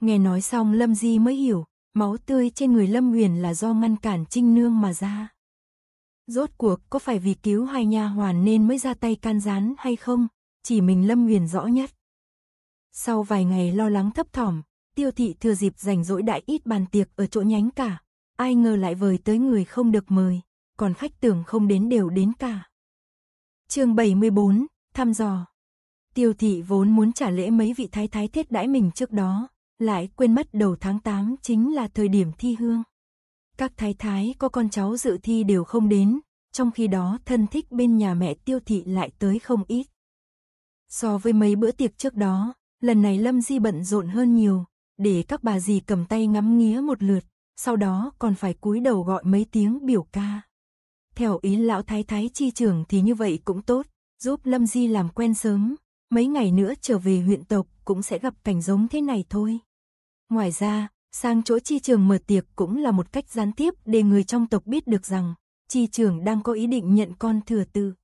Nghe nói xong Lâm Di mới hiểu, máu tươi trên người Lâm Huyền là do ngăn cản Trinh Nương mà ra. Rốt cuộc có phải vì cứu hai nha hoàn nên mới ra tay can gián hay không, chỉ mình Lâm Nguyền rõ nhất. Sau vài ngày lo lắng thấp thỏm, tiêu thị thừa dịp rảnh rỗi đại ít bàn tiệc ở chỗ nhánh cả. Ai ngờ lại vời tới người không được mời, còn khách tưởng không đến đều đến cả. chương 74, thăm dò. Tiêu thị vốn muốn trả lễ mấy vị thái thái thiết đãi mình trước đó, lại quên mất đầu tháng 8 chính là thời điểm thi hương. Các thái thái có con cháu dự thi đều không đến, trong khi đó thân thích bên nhà mẹ tiêu thị lại tới không ít. So với mấy bữa tiệc trước đó, lần này Lâm Di bận rộn hơn nhiều, để các bà dì cầm tay ngắm nghía một lượt, sau đó còn phải cúi đầu gọi mấy tiếng biểu ca. Theo ý lão thái thái chi trưởng thì như vậy cũng tốt, giúp Lâm Di làm quen sớm, mấy ngày nữa trở về huyện tộc cũng sẽ gặp cảnh giống thế này thôi. Ngoài ra, sang chỗ chi trường mở tiệc cũng là một cách gián tiếp để người trong tộc biết được rằng chi trường đang có ý định nhận con thừa tư.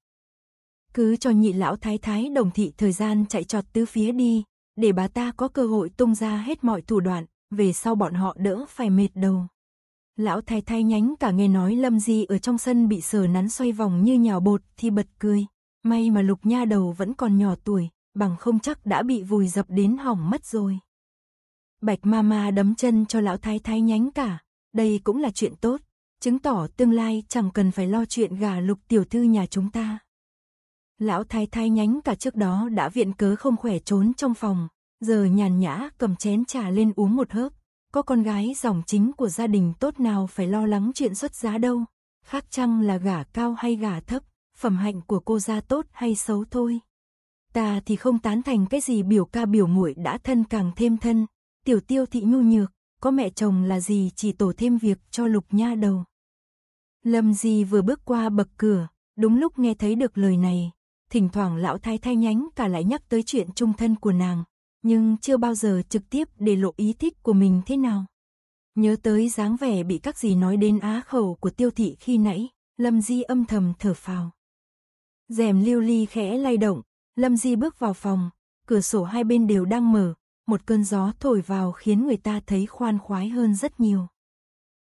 Cứ cho nhị lão thái thái đồng thị thời gian chạy trọt tứ phía đi, để bà ta có cơ hội tung ra hết mọi thủ đoạn, về sau bọn họ đỡ phải mệt đầu. Lão thái thái nhánh cả nghe nói Lâm Di ở trong sân bị sờ nắn xoay vòng như nhào bột thì bật cười. May mà lục nha đầu vẫn còn nhỏ tuổi, bằng không chắc đã bị vùi dập đến hỏng mất rồi. Bạch Mama đấm chân cho lão thái thái nhánh cả, đây cũng là chuyện tốt, chứng tỏ tương lai chẳng cần phải lo chuyện gà lục tiểu thư nhà chúng ta. Lão thái thái nhánh cả trước đó đã viện cớ không khỏe trốn trong phòng, giờ nhàn nhã cầm chén trà lên uống một hớp, có con gái dòng chính của gia đình tốt nào phải lo lắng chuyện xuất giá đâu, khác chăng là gả cao hay gả thấp, phẩm hạnh của cô ra tốt hay xấu thôi. Ta thì không tán thành cái gì biểu ca biểu muội đã thân càng thêm thân, Tiểu tiêu thị nhu nhược, có mẹ chồng là gì chỉ tổ thêm việc cho lục nha đầu. Lâm Di vừa bước qua bậc cửa, đúng lúc nghe thấy được lời này, thỉnh thoảng lão thái thay nhánh cả lại nhắc tới chuyện chung thân của nàng, nhưng chưa bao giờ trực tiếp để lộ ý thích của mình thế nào. Nhớ tới dáng vẻ bị các gì nói đến á khẩu của tiêu thị khi nãy, Lâm Di âm thầm thở phào. rèm liêu ly khẽ lay động, Lâm Di bước vào phòng, cửa sổ hai bên đều đang mở, một cơn gió thổi vào khiến người ta thấy khoan khoái hơn rất nhiều.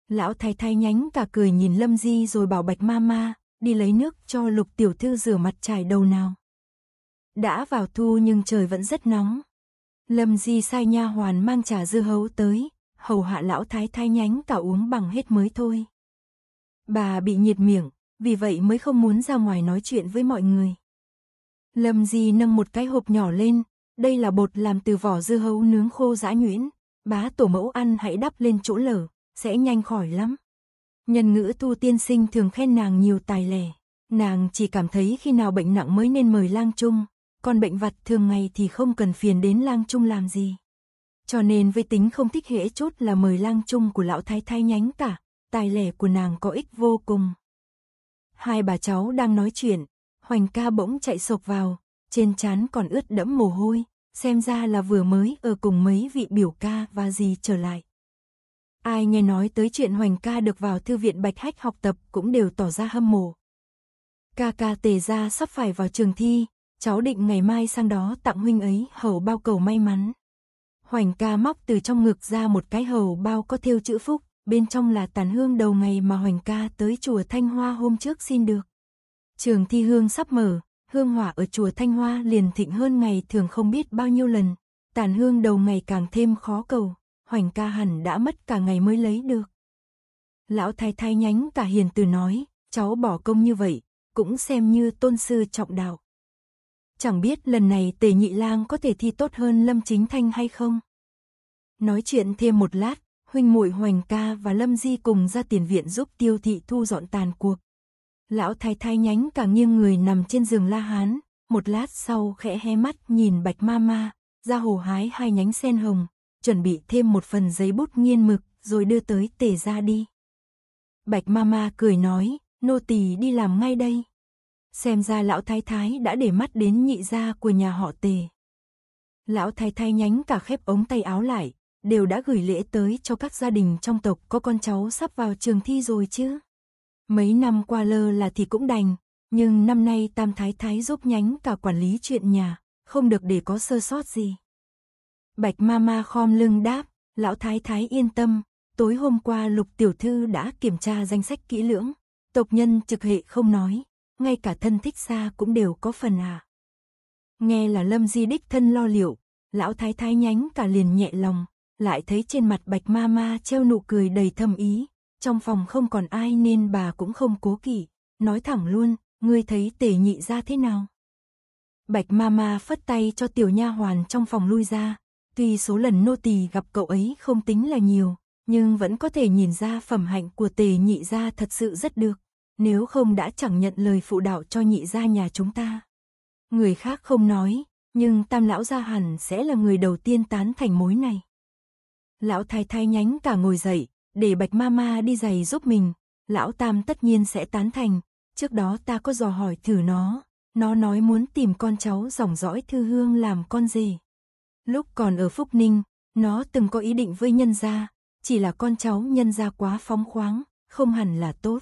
Lão thái thái nhánh cả cười nhìn Lâm Di rồi bảo Bạch Mama, đi lấy nước cho Lục tiểu thư rửa mặt trải đầu nào. Đã vào thu nhưng trời vẫn rất nóng. Lâm Di sai nha hoàn mang trà dưa hấu tới, hầu hạ lão thái thái nhánh cả uống bằng hết mới thôi. Bà bị nhiệt miệng, vì vậy mới không muốn ra ngoài nói chuyện với mọi người. Lâm Di nâng một cái hộp nhỏ lên, đây là bột làm từ vỏ dưa hấu nướng khô giã nhuyễn, bá tổ mẫu ăn hãy đắp lên chỗ lở, sẽ nhanh khỏi lắm. Nhân ngữ thu tiên sinh thường khen nàng nhiều tài lẻ, nàng chỉ cảm thấy khi nào bệnh nặng mới nên mời lang trung, còn bệnh vặt thường ngày thì không cần phiền đến lang trung làm gì. Cho nên với tính không thích hễ chốt là mời lang trung của lão thái thái nhánh cả, tài lẻ của nàng có ích vô cùng. Hai bà cháu đang nói chuyện, Hoành ca bỗng chạy sộc vào, trên trán còn ướt đẫm mồ hôi, xem ra là vừa mới ở cùng mấy vị biểu ca và gì trở lại. Ai nghe nói tới chuyện Hoành ca được vào thư viện Bạch Hách học tập cũng đều tỏ ra hâm mộ. Ca ca tề ra sắp phải vào trường thi, cháu định ngày mai sang đó tặng huynh ấy hầu bao cầu may mắn. Hoành ca móc từ trong ngực ra một cái hầu bao có thêu chữ phúc, bên trong là tàn hương đầu ngày mà Hoành ca tới chùa Thanh Hoa hôm trước xin được. Trường thi hương sắp mở, hương hỏa ở chùa Thanh Hoa liền thịnh hơn ngày thường không biết bao nhiêu lần, tàn hương đầu ngày càng thêm khó cầu, hoành ca hẳn đã mất cả ngày mới lấy được. Lão thái thái nhánh cả hiền từ nói, cháu bỏ công như vậy, cũng xem như tôn sư trọng đạo. Chẳng biết lần này tề nhị lang có thể thi tốt hơn Lâm Chính Thanh hay không? Nói chuyện thêm một lát, huynh muội Hoành ca và Lâm Di cùng ra tiền viện giúp tiêu thị thu dọn tàn cuộc, Lão thái thái nhánh càng nghiêng người nằm trên giường La Hán, một lát sau khẽ hé mắt nhìn Bạch Ma Ma, ra hồ hái hai nhánh sen hồng, chuẩn bị thêm một phần giấy bút nghiên mực rồi đưa tới tề ra đi. Bạch Ma Ma cười nói, nô tỳ đi làm ngay đây. Xem ra lão thái thái đã để mắt đến nhị gia của nhà họ tề. Lão thái thái nhánh cả khép ống tay áo lại, đều đã gửi lễ tới cho các gia đình trong tộc có con cháu sắp vào trường thi rồi chứ. Mấy năm qua lơ là thì cũng đành, nhưng năm nay Tam Thái Thái giúp nhánh cả quản lý chuyện nhà, không được để có sơ sót gì. Bạch Mama khom lưng đáp, lão Thái Thái yên tâm, tối hôm qua Lục Tiểu Thư đã kiểm tra danh sách kỹ lưỡng, tộc nhân trực hệ không nói, ngay cả thân thích xa cũng đều có phần à. Nghe là Lâm Di đích thân lo liệu, lão Thái Thái nhánh cả liền nhẹ lòng, lại thấy trên mặt Bạch Mama treo nụ cười đầy thâm ý, trong phòng không còn ai nên bà cũng không cố kỵ, nói thẳng luôn, ngươi thấy tề nhị ra thế nào? Bạch Mama phất tay cho tiểu nha hoàn trong phòng lui ra, tuy số lần nô tỳ gặp cậu ấy không tính là nhiều, nhưng vẫn có thể nhìn ra phẩm hạnh của tề nhị gia thật sự rất được, nếu không đã chẳng nhận lời phụ đạo cho nhị gia nhà chúng ta. Người khác không nói, nhưng tam lão gia hẳn sẽ là người đầu tiên tán thành mối này. Lão thái thái nhánh cả ngồi dậy, để Bạch Mama đi giày giúp mình, lão Tam tất nhiên sẽ tán thành, trước đó ta có dò hỏi thử nó, nó nói muốn tìm con cháu dòng dõi thư hương làm con gì. Lúc còn ở Phúc Ninh, nó từng có ý định với nhân gia, chỉ là con cháu nhân gia quá phóng khoáng, không hẳn là tốt.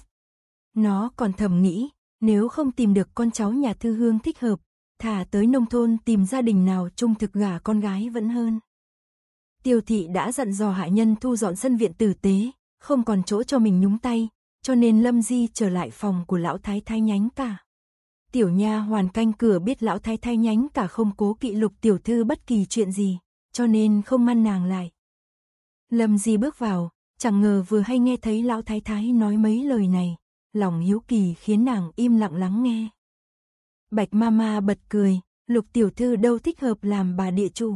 Nó còn thầm nghĩ, nếu không tìm được con cháu nhà thư hương thích hợp, thả tới nông thôn tìm gia đình nào trung thực gả con gái vẫn hơn tiêu thị đã dặn dò hạ nhân thu dọn sân viện tử tế, không còn chỗ cho mình nhúng tay, cho nên Lâm Di trở lại phòng của lão thái thái nhánh cả. Tiểu nha hoàn canh cửa biết lão thái thái nhánh cả không cố kỵ lục tiểu thư bất kỳ chuyện gì, cho nên không ngăn nàng lại. Lâm Di bước vào, chẳng ngờ vừa hay nghe thấy lão thái thái nói mấy lời này, lòng hiếu kỳ khiến nàng im lặng lắng nghe. Bạch Mama bật cười, lục tiểu thư đâu thích hợp làm bà địa chủ.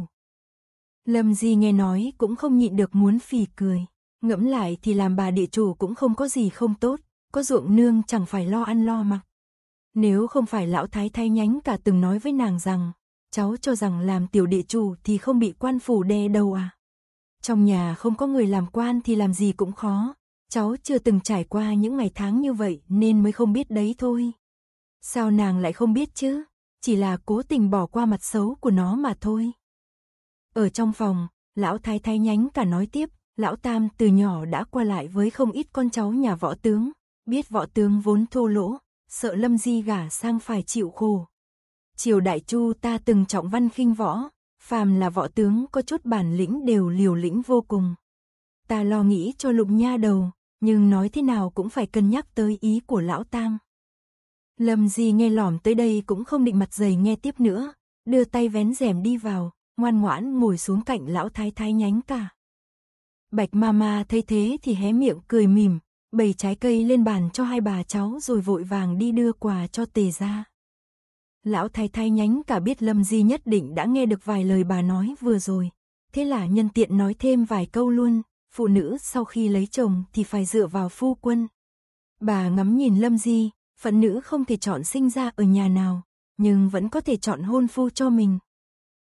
Lâm Di nghe nói cũng không nhịn được muốn phì cười. Ngẫm lại thì làm bà địa chủ cũng không có gì không tốt, có ruộng nương chẳng phải lo ăn lo mặc. Nếu không phải lão thái thay nhánh cả từng nói với nàng rằng, cháu cho rằng làm tiểu địa chủ thì không bị quan phủ đe đâu à. Trong nhà không có người làm quan thì làm gì cũng khó, cháu chưa từng trải qua những ngày tháng như vậy nên mới không biết đấy thôi. Sao nàng lại không biết chứ, chỉ là cố tình bỏ qua mặt xấu của nó mà thôi. Ở trong phòng, lão thái thái nhánh cả nói tiếp, lão tam từ nhỏ đã qua lại với không ít con cháu nhà võ tướng, biết võ tướng vốn thô lỗ, sợ lâm di gả sang phải chịu khổ. Triều đại chu ta từng trọng văn khinh võ, phàm là võ tướng có chút bản lĩnh đều liều lĩnh vô cùng. Ta lo nghĩ cho lục nha đầu, nhưng nói thế nào cũng phải cân nhắc tới ý của lão tam. Lâm Di nghe lỏm tới đây cũng không định mặt dày nghe tiếp nữa, đưa tay vén rèm đi vào, ngoan ngoãn ngồi xuống cạnh lão thái thái nhánh cả. Bạch mama thấy thế thì hé miệng cười mỉm, bày trái cây lên bàn cho hai bà cháu rồi vội vàng đi đưa quà cho tề gia Lão thái thái nhánh cả biết Lâm Di nhất định đã nghe được vài lời bà nói vừa rồi. Thế là nhân tiện nói thêm vài câu luôn, phụ nữ sau khi lấy chồng thì phải dựa vào phu quân. Bà ngắm nhìn Lâm Di, phận nữ không thể chọn sinh ra ở nhà nào, nhưng vẫn có thể chọn hôn phu cho mình.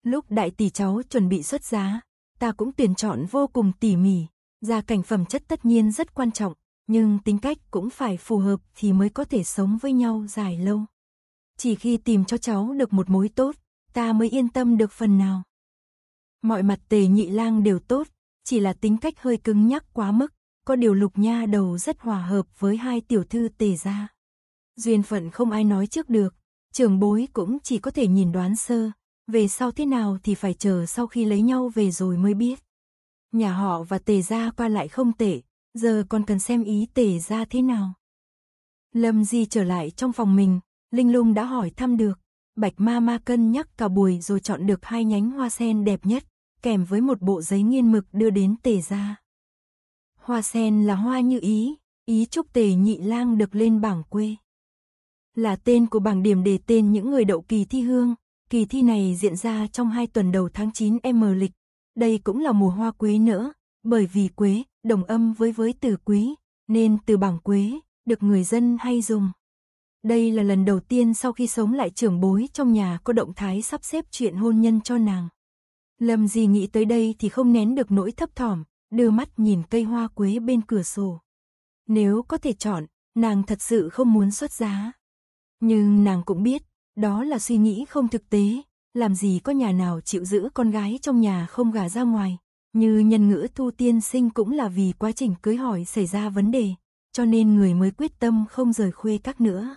Lúc đại tỷ cháu chuẩn bị xuất giá, ta cũng tuyển chọn vô cùng tỉ mỉ. Gia cảnh phẩm chất tất nhiên rất quan trọng, nhưng tính cách cũng phải phù hợp thì mới có thể sống với nhau dài lâu. Chỉ khi tìm cho cháu được một mối tốt, ta mới yên tâm được phần nào. Mọi mặt tề nhị lang đều tốt, chỉ là tính cách hơi cứng nhắc quá mức, có điều lục nha đầu rất hòa hợp với hai tiểu thư tề gia. Duyên phận không ai nói trước được, trưởng bối cũng chỉ có thể nhìn đoán sơ, về sau thế nào thì phải chờ sau khi lấy nhau về rồi mới biết. Nhà họ và tề gia qua lại không tệ, giờ còn cần xem ý tề gia thế nào. Lâm Di trở lại trong phòng mình, Linh Lung đã hỏi thăm được, Bạch Ma Ma cân nhắc cả buổi rồi chọn được hai nhánh hoa sen đẹp nhất, kèm với một bộ giấy nghiên mực đưa đến tề gia. Hoa sen là hoa như ý, ý chúc tề nhị lang được lên bảng quê. Là tên của bảng điểm để tên những người đậu kỳ thi hương, Kỳ thi này diễn ra trong hai tuần đầu tháng 9 M lịch. Đây cũng là mùa hoa quế nữa, bởi vì quế đồng âm với với từ quý, nên từ bảng quế được người dân hay dùng. Đây là lần đầu tiên sau khi sống lại trưởng bối trong nhà có động thái sắp xếp chuyện hôn nhân cho nàng. Lâm gì nghĩ tới đây thì không nén được nỗi thấp thỏm, đưa mắt nhìn cây hoa quế bên cửa sổ. Nếu có thể chọn, nàng thật sự không muốn xuất giá. Nhưng nàng cũng biết, đó là suy nghĩ không thực tế, làm gì có nhà nào chịu giữ con gái trong nhà không gả ra ngoài. Như nhân ngữ thu tiên sinh cũng là vì quá trình cưới hỏi xảy ra vấn đề, cho nên người mới quyết tâm không rời khuê các nữa.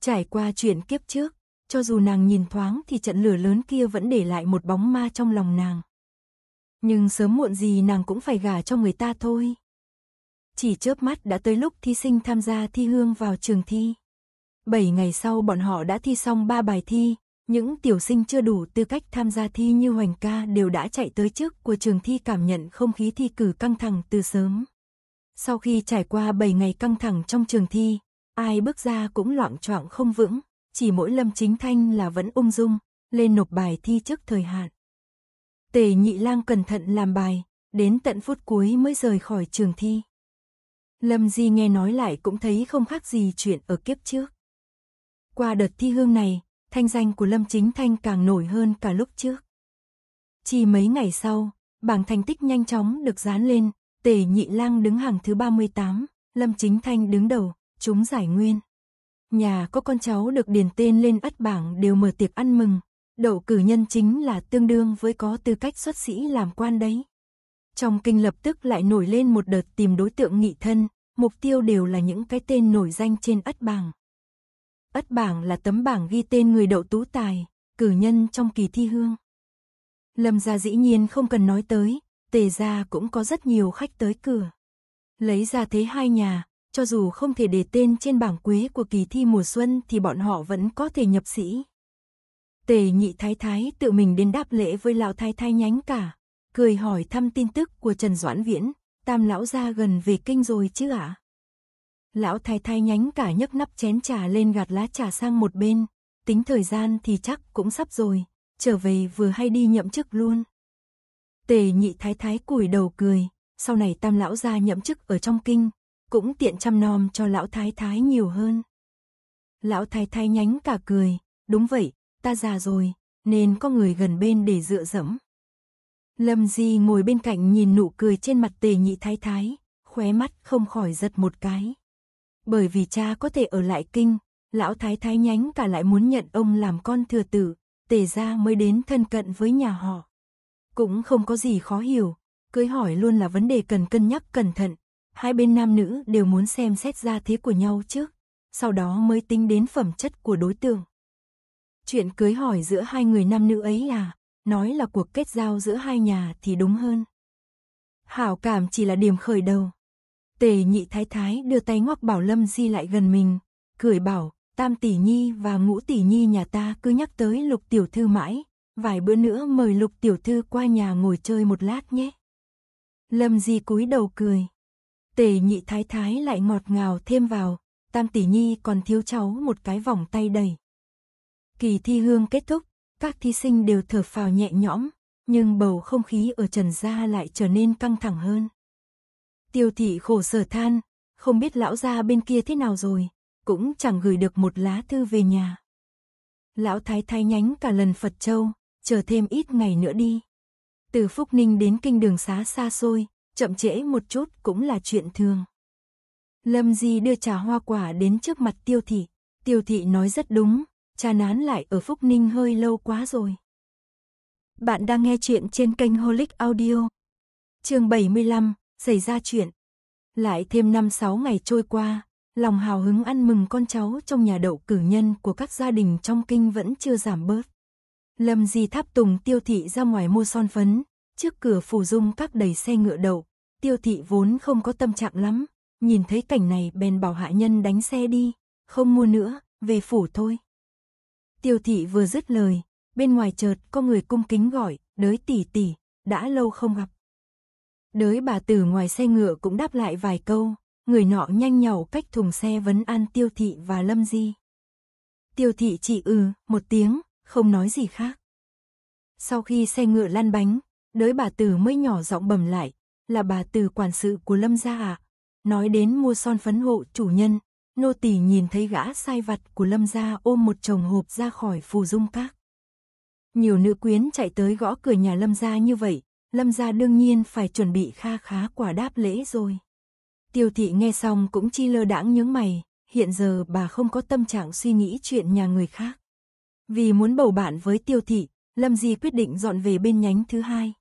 Trải qua chuyện kiếp trước, cho dù nàng nhìn thoáng thì trận lửa lớn kia vẫn để lại một bóng ma trong lòng nàng. Nhưng sớm muộn gì nàng cũng phải gả cho người ta thôi. Chỉ chớp mắt đã tới lúc thi sinh tham gia thi hương vào trường thi. 7 ngày sau bọn họ đã thi xong 3 bài thi, những tiểu sinh chưa đủ tư cách tham gia thi như Hoành Ca đều đã chạy tới trước của trường thi cảm nhận không khí thi cử căng thẳng từ sớm. Sau khi trải qua 7 ngày căng thẳng trong trường thi, ai bước ra cũng loạn choạng không vững, chỉ mỗi Lâm Chính Thanh là vẫn ung dung, lên nộp bài thi trước thời hạn. Tề Nhị Lang cẩn thận làm bài, đến tận phút cuối mới rời khỏi trường thi. Lâm Di nghe nói lại cũng thấy không khác gì chuyện ở kiếp trước. Qua đợt thi hương này, thanh danh của Lâm Chính Thanh càng nổi hơn cả lúc trước. Chỉ mấy ngày sau, bảng thành tích nhanh chóng được dán lên, Tề Nhị Lang đứng hàng thứ 38, Lâm Chính Thanh đứng đầu, chúng giải nguyên. Nhà có con cháu được điền tên lên ất bảng đều mở tiệc ăn mừng, đậu cử nhân chính là tương đương với có tư cách xuất sĩ làm quan đấy. Trong kinh lập tức lại nổi lên một đợt tìm đối tượng nghị thân, mục tiêu đều là những cái tên nổi danh trên ất bảng. Ất bảng là tấm bảng ghi tên người đậu tú tài, cử nhân trong kỳ thi hương. Lâm gia dĩ nhiên không cần nói tới, tề gia cũng có rất nhiều khách tới cửa. Lấy ra thế hai nhà, cho dù không thể để tên trên bảng quế của kỳ thi mùa xuân thì bọn họ vẫn có thể nhập sĩ. Tề nhị thái thái tự mình đến đáp lễ với lão thái thái nhánh cả, cười hỏi thăm tin tức của Trần Doãn Viễn, tam lão gia gần về kinh rồi chứ ạ? À? Lão thái thái nhánh cả nhấc nắp chén trà lên gạt lá trà sang một bên. Tính thời gian thì chắc cũng sắp rồi. Trở về vừa hay đi nhậm chức luôn. Tề nhị thái thái cúi đầu cười. Sau này tam lão ra nhậm chức ở trong kinh. Cũng tiện chăm nom cho lão thái thái nhiều hơn. Lão thái thái nhánh cả cười. Đúng vậy, ta già rồi. Nên có người gần bên để dựa dẫm. Lâm Di ngồi bên cạnh nhìn nụ cười trên mặt tề nhị thái thái, khóe mắt không khỏi giật một cái. Bởi vì cha có thể ở lại kinh, lão thái thái nhánh cả lại muốn nhận ông làm con thừa tử, tề gia mới đến thân cận với nhà họ. Cũng không có gì khó hiểu, cưới hỏi luôn là vấn đề cần cân nhắc cẩn thận, hai bên nam nữ đều muốn xem xét gia thế của nhau trước, sau đó mới tính đến phẩm chất của đối tượng. Chuyện cưới hỏi giữa hai người nam nữ ấy là nói là cuộc kết giao giữa hai nhà thì đúng hơn. Hảo cảm chỉ là điểm khởi đầu, Tề nhị thái thái đưa tay ngoắc bảo Lâm Di lại gần mình, cười bảo, tam tỷ nhi và ngũ tỷ nhi nhà ta cứ nhắc tới lục tiểu thư mãi, vài bữa nữa mời lục tiểu thư qua nhà ngồi chơi một lát nhé. Lâm Di cúi đầu cười. Tề nhị thái thái lại ngọt ngào thêm vào, tam tỷ nhi còn thiếu cháu một cái vòng tay đầy. Kỳ thi hương kết thúc, các thí sinh đều thở phào nhẹ nhõm, nhưng bầu không khí ở Trần Gia lại trở nên căng thẳng hơn. Tiêu thị khổ sở than, không biết lão gia bên kia thế nào rồi, cũng chẳng gửi được một lá thư về nhà. Lão thái thái nhánh cả lần Phật Châu, chờ thêm ít ngày nữa đi. Từ Phúc Ninh đến kinh đường xá xa xôi, chậm trễ một chút cũng là chuyện thường. Lâm Di đưa trà hoa quả đến trước mặt tiêu thị. Tiêu thị nói rất đúng, trà nán lại ở Phúc Ninh hơi lâu quá rồi. Bạn đang nghe chuyện trên kênh Holic Audio. Chương 75, xảy ra chuyện. Lại thêm 5-6 ngày trôi qua, lòng hào hứng ăn mừng con cháu trong nhà đậu cử nhân của các gia đình trong kinh vẫn chưa giảm bớt. Lâm Di tháp tùng tiêu thị ra ngoài mua son phấn, trước cửa phủ dung các đầy xe ngựa đậu, tiêu thị vốn không có tâm trạng lắm, nhìn thấy cảnh này bèn bảo hạ nhân đánh xe đi, không mua nữa, về phủ thôi. Tiêu thị vừa dứt lời, bên ngoài chợt có người cung kính gọi, đới tỷ tỷ, đã lâu không gặp. Đới bà từ ngoài xe ngựa cũng đáp lại vài câu, người nọ nhanh nhào cách thùng xe vấn an tiêu thị và lâm di. Tiêu thị chỉ ừ, một tiếng, không nói gì khác. Sau khi xe ngựa lăn bánh, đới bà từ mới nhỏ giọng bầm lại, là bà từ quản sự của lâm gia ạ. À? Nói đến mua son phấn hộ chủ nhân, nô tỳ nhìn thấy gã sai vặt của lâm gia ôm một chồng hộp ra khỏi phù dung các. Nhiều nữ quyến chạy tới gõ cửa nhà lâm gia như vậy, Lâm gia đương nhiên phải chuẩn bị kha khá quả đáp lễ rồi. Tiêu thị nghe xong cũng chi lơ đãng nhướng mày, hiện giờ bà không có tâm trạng suy nghĩ chuyện nhà người khác. Vì muốn bầu bạn với tiêu thị, Lâm Di quyết định dọn về bên nhánh thứ hai.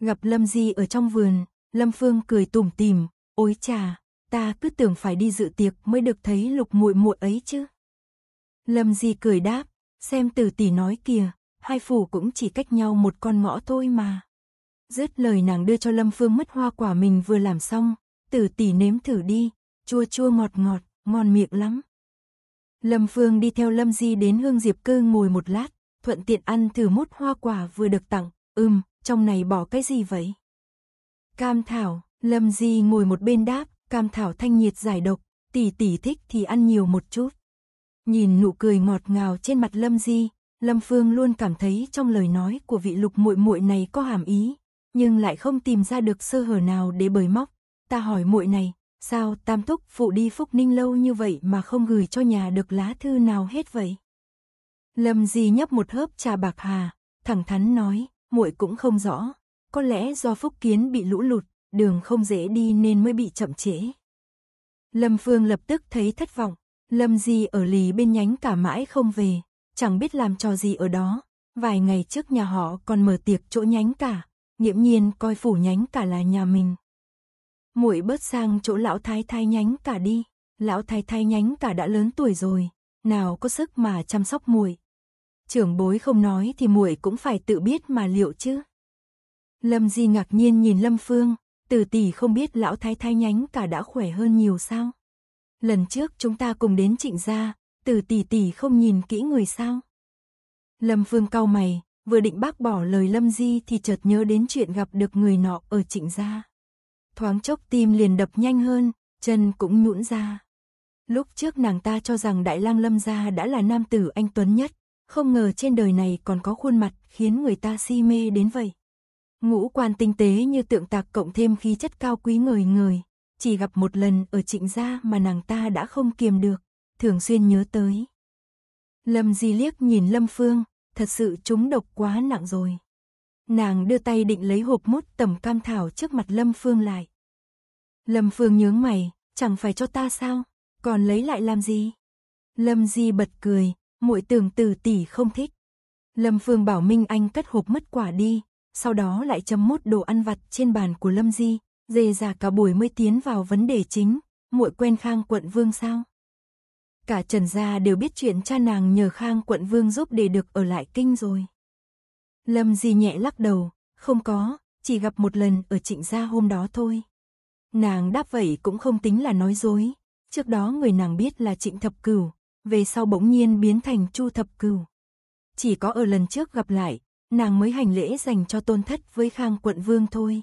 Gặp Lâm Di ở trong vườn, Lâm Phương cười tủm tìm. "Ôi chà, ta cứ tưởng phải đi dự tiệc mới được thấy Lục muội muội ấy chứ." Lâm Di cười đáp, "Xem Từ tỷ nói kìa, hai phủ cũng chỉ cách nhau một con ngõ thôi mà." Dứt lời nàng đưa cho Lâm Phương mất hoa quả mình vừa làm xong, tử tỷ nếm thử đi, chua chua ngọt ngọt, ngon miệng lắm. Lâm Phương đi theo Lâm Di đến hương diệp cư ngồi một lát, thuận tiện ăn thử mút hoa quả vừa được tặng, ưm, trong này bỏ cái gì vậy? Cam thảo, Lâm Di ngồi một bên đáp, cam thảo thanh nhiệt giải độc, tỷ tỷ thích thì ăn nhiều một chút. Nhìn nụ cười ngọt ngào trên mặt Lâm Di, Lâm Phương luôn cảm thấy trong lời nói của vị lục muội muội này có hàm ý, nhưng lại không tìm ra được sơ hở nào để bới móc. Ta hỏi muội này, sao Tam Thúc phụ đi Phúc Ninh lâu như vậy mà không gửi cho nhà được lá thư nào hết vậy? Lâm Di nhấp một hớp trà bạc hà, thẳng thắn nói, muội cũng không rõ, có lẽ do Phúc Kiến bị lũ lụt, đường không dễ đi nên mới bị chậm trễ. Lâm Phương lập tức thấy thất vọng, Lâm Di ở lì bên nhánh cả mãi không về, chẳng biết làm trò gì ở đó, vài ngày trước nhà họ còn mở tiệc chỗ nhánh cả, Nghiễm nhiên coi phủ nhánh cả là nhà mình. Muội bớt sang chỗ lão thái thái nhánh cả đi, lão thái thái nhánh cả đã lớn tuổi rồi, nào có sức mà chăm sóc muội. Trưởng bối không nói thì muội cũng phải tự biết mà liệu chứ. Lâm Di ngạc nhiên nhìn Lâm Phương, từ tỷ không biết lão thái thái nhánh cả đã khỏe hơn nhiều sao? Lần trước chúng ta cùng đến trịnh gia, từ tỷ tỷ không nhìn kỹ người sao? Lâm Phương cau mày, vừa định bác bỏ lời Lâm Di thì chợt nhớ đến chuyện gặp được người nọ ở trịnh gia. Thoáng chốc tim liền đập nhanh hơn, chân cũng nhũn ra. Lúc trước nàng ta cho rằng Đại lang Lâm gia đã là nam tử anh tuấn nhất, không ngờ trên đời này còn có khuôn mặt khiến người ta si mê đến vậy. Ngũ quan tinh tế như tượng tạc cộng thêm khí chất cao quý người người, chỉ gặp một lần ở trịnh gia mà nàng ta đã không kiềm được, thường xuyên nhớ tới. Lâm Di liếc nhìn Lâm Phương, thật sự chúng độc quá nặng rồi. Nàng đưa tay định lấy hộp mút tầm cam thảo trước mặt Lâm Phương lại. Lâm Phương nhướng mày, chẳng phải cho ta sao, còn lấy lại làm gì? Lâm Di bật cười, muội tưởng từ tỷ không thích. Lâm Phương bảo Minh Anh cất hộp mất quả đi, sau đó lại chấm mút đồ ăn vặt trên bàn của Lâm Di, dề ra cả buổi mới tiến vào vấn đề chính, muội quen Khang quận vương sao? Cả Trần Gia đều biết chuyện cha nàng nhờ Khang quận vương giúp để được ở lại kinh rồi. Lâm Di nhẹ lắc đầu, không có, chỉ gặp một lần ở trịnh gia hôm đó thôi. Nàng đáp vậy cũng không tính là nói dối, trước đó người nàng biết là trịnh thập cửu, về sau bỗng nhiên biến thành chu thập cửu. Chỉ có ở lần trước gặp lại, nàng mới hành lễ dành cho tôn thất với khang quận vương thôi.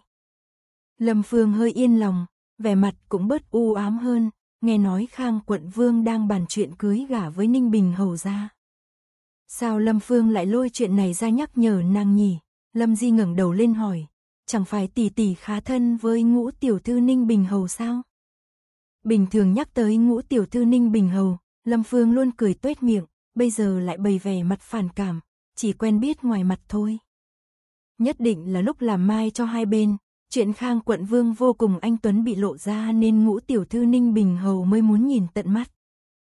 Lâm Phương hơi yên lòng, vẻ mặt cũng bớt u ám hơn, nghe nói Khang quận vương đang bàn chuyện cưới gả với Ninh Bình hầu gia. Sao Lâm Phương lại lôi chuyện này ra nhắc nhở nàng nhỉ? Lâm Di ngẩng đầu lên hỏi, chẳng phải tỷ tỷ khá thân với ngũ tiểu thư Ninh Bình hầu sao? Bình thường nhắc tới ngũ tiểu thư Ninh Bình hầu, Lâm Phương luôn cười tuét miệng, bây giờ lại bày vẻ mặt phản cảm, chỉ quen biết ngoài mặt thôi. Nhất định là lúc làm mai cho hai bên, Chuyện Khang quận vương vô cùng anh Tuấn bị lộ ra nên ngũ tiểu thư Ninh Bình Hầu mới muốn nhìn tận mắt.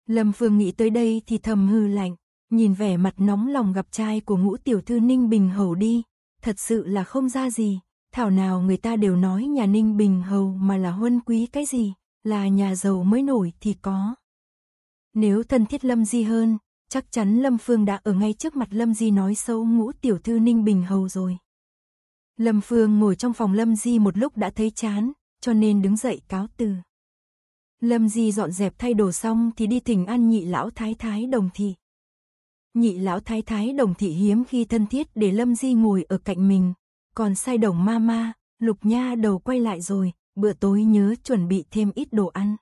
Lâm Phương nghĩ tới đây thì thầm hư lạnh, nhìn vẻ mặt nóng lòng gặp trai của ngũ tiểu thư Ninh Bình Hầu đi, thật sự là không ra gì, thảo nào người ta đều nói nhà Ninh Bình Hầu mà là huân quý cái gì, là nhà giàu mới nổi thì có. Nếu thân thiết Lâm Di hơn, chắc chắn Lâm Phương đã ở ngay trước mặt Lâm Di nói xấu ngũ tiểu thư Ninh Bình Hầu rồi. Lâm Phương ngồi trong phòng Lâm Di một lúc đã thấy chán, cho nên đứng dậy cáo từ. Lâm Di dọn dẹp thay đồ xong thì đi thỉnh ăn nhị lão thái thái đồng thị. Nhị lão thái thái đồng thị hiếm khi thân thiết để Lâm Di ngồi ở cạnh mình, còn sai đồng ma ma, lục nha đầu quay lại rồi, bữa tối nhớ chuẩn bị thêm ít đồ ăn.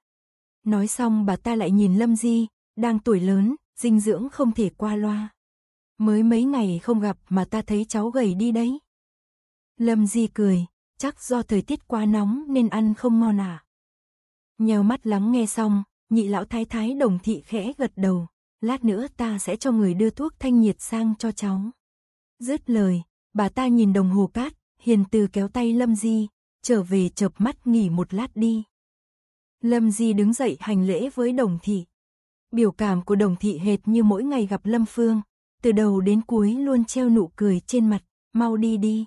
Nói xong bà ta lại nhìn Lâm Di, đang tuổi lớn, dinh dưỡng không thể qua loa. Mới mấy ngày không gặp mà ta thấy cháu gầy đi đấy. Lâm Di cười, chắc do thời tiết quá nóng nên ăn không ngon à. Nheo mắt lắng nghe xong, nhị lão thái thái đồng thị khẽ gật đầu, lát nữa ta sẽ cho người đưa thuốc thanh nhiệt sang cho cháu. Dứt lời, bà ta nhìn đồng hồ cát, hiền từ kéo tay Lâm Di, trở về chợp mắt nghỉ một lát đi. Lâm Di đứng dậy hành lễ với đồng thị. Biểu cảm của đồng thị hệt như mỗi ngày gặp Lâm Phương, từ đầu đến cuối luôn treo nụ cười trên mặt, mau đi đi.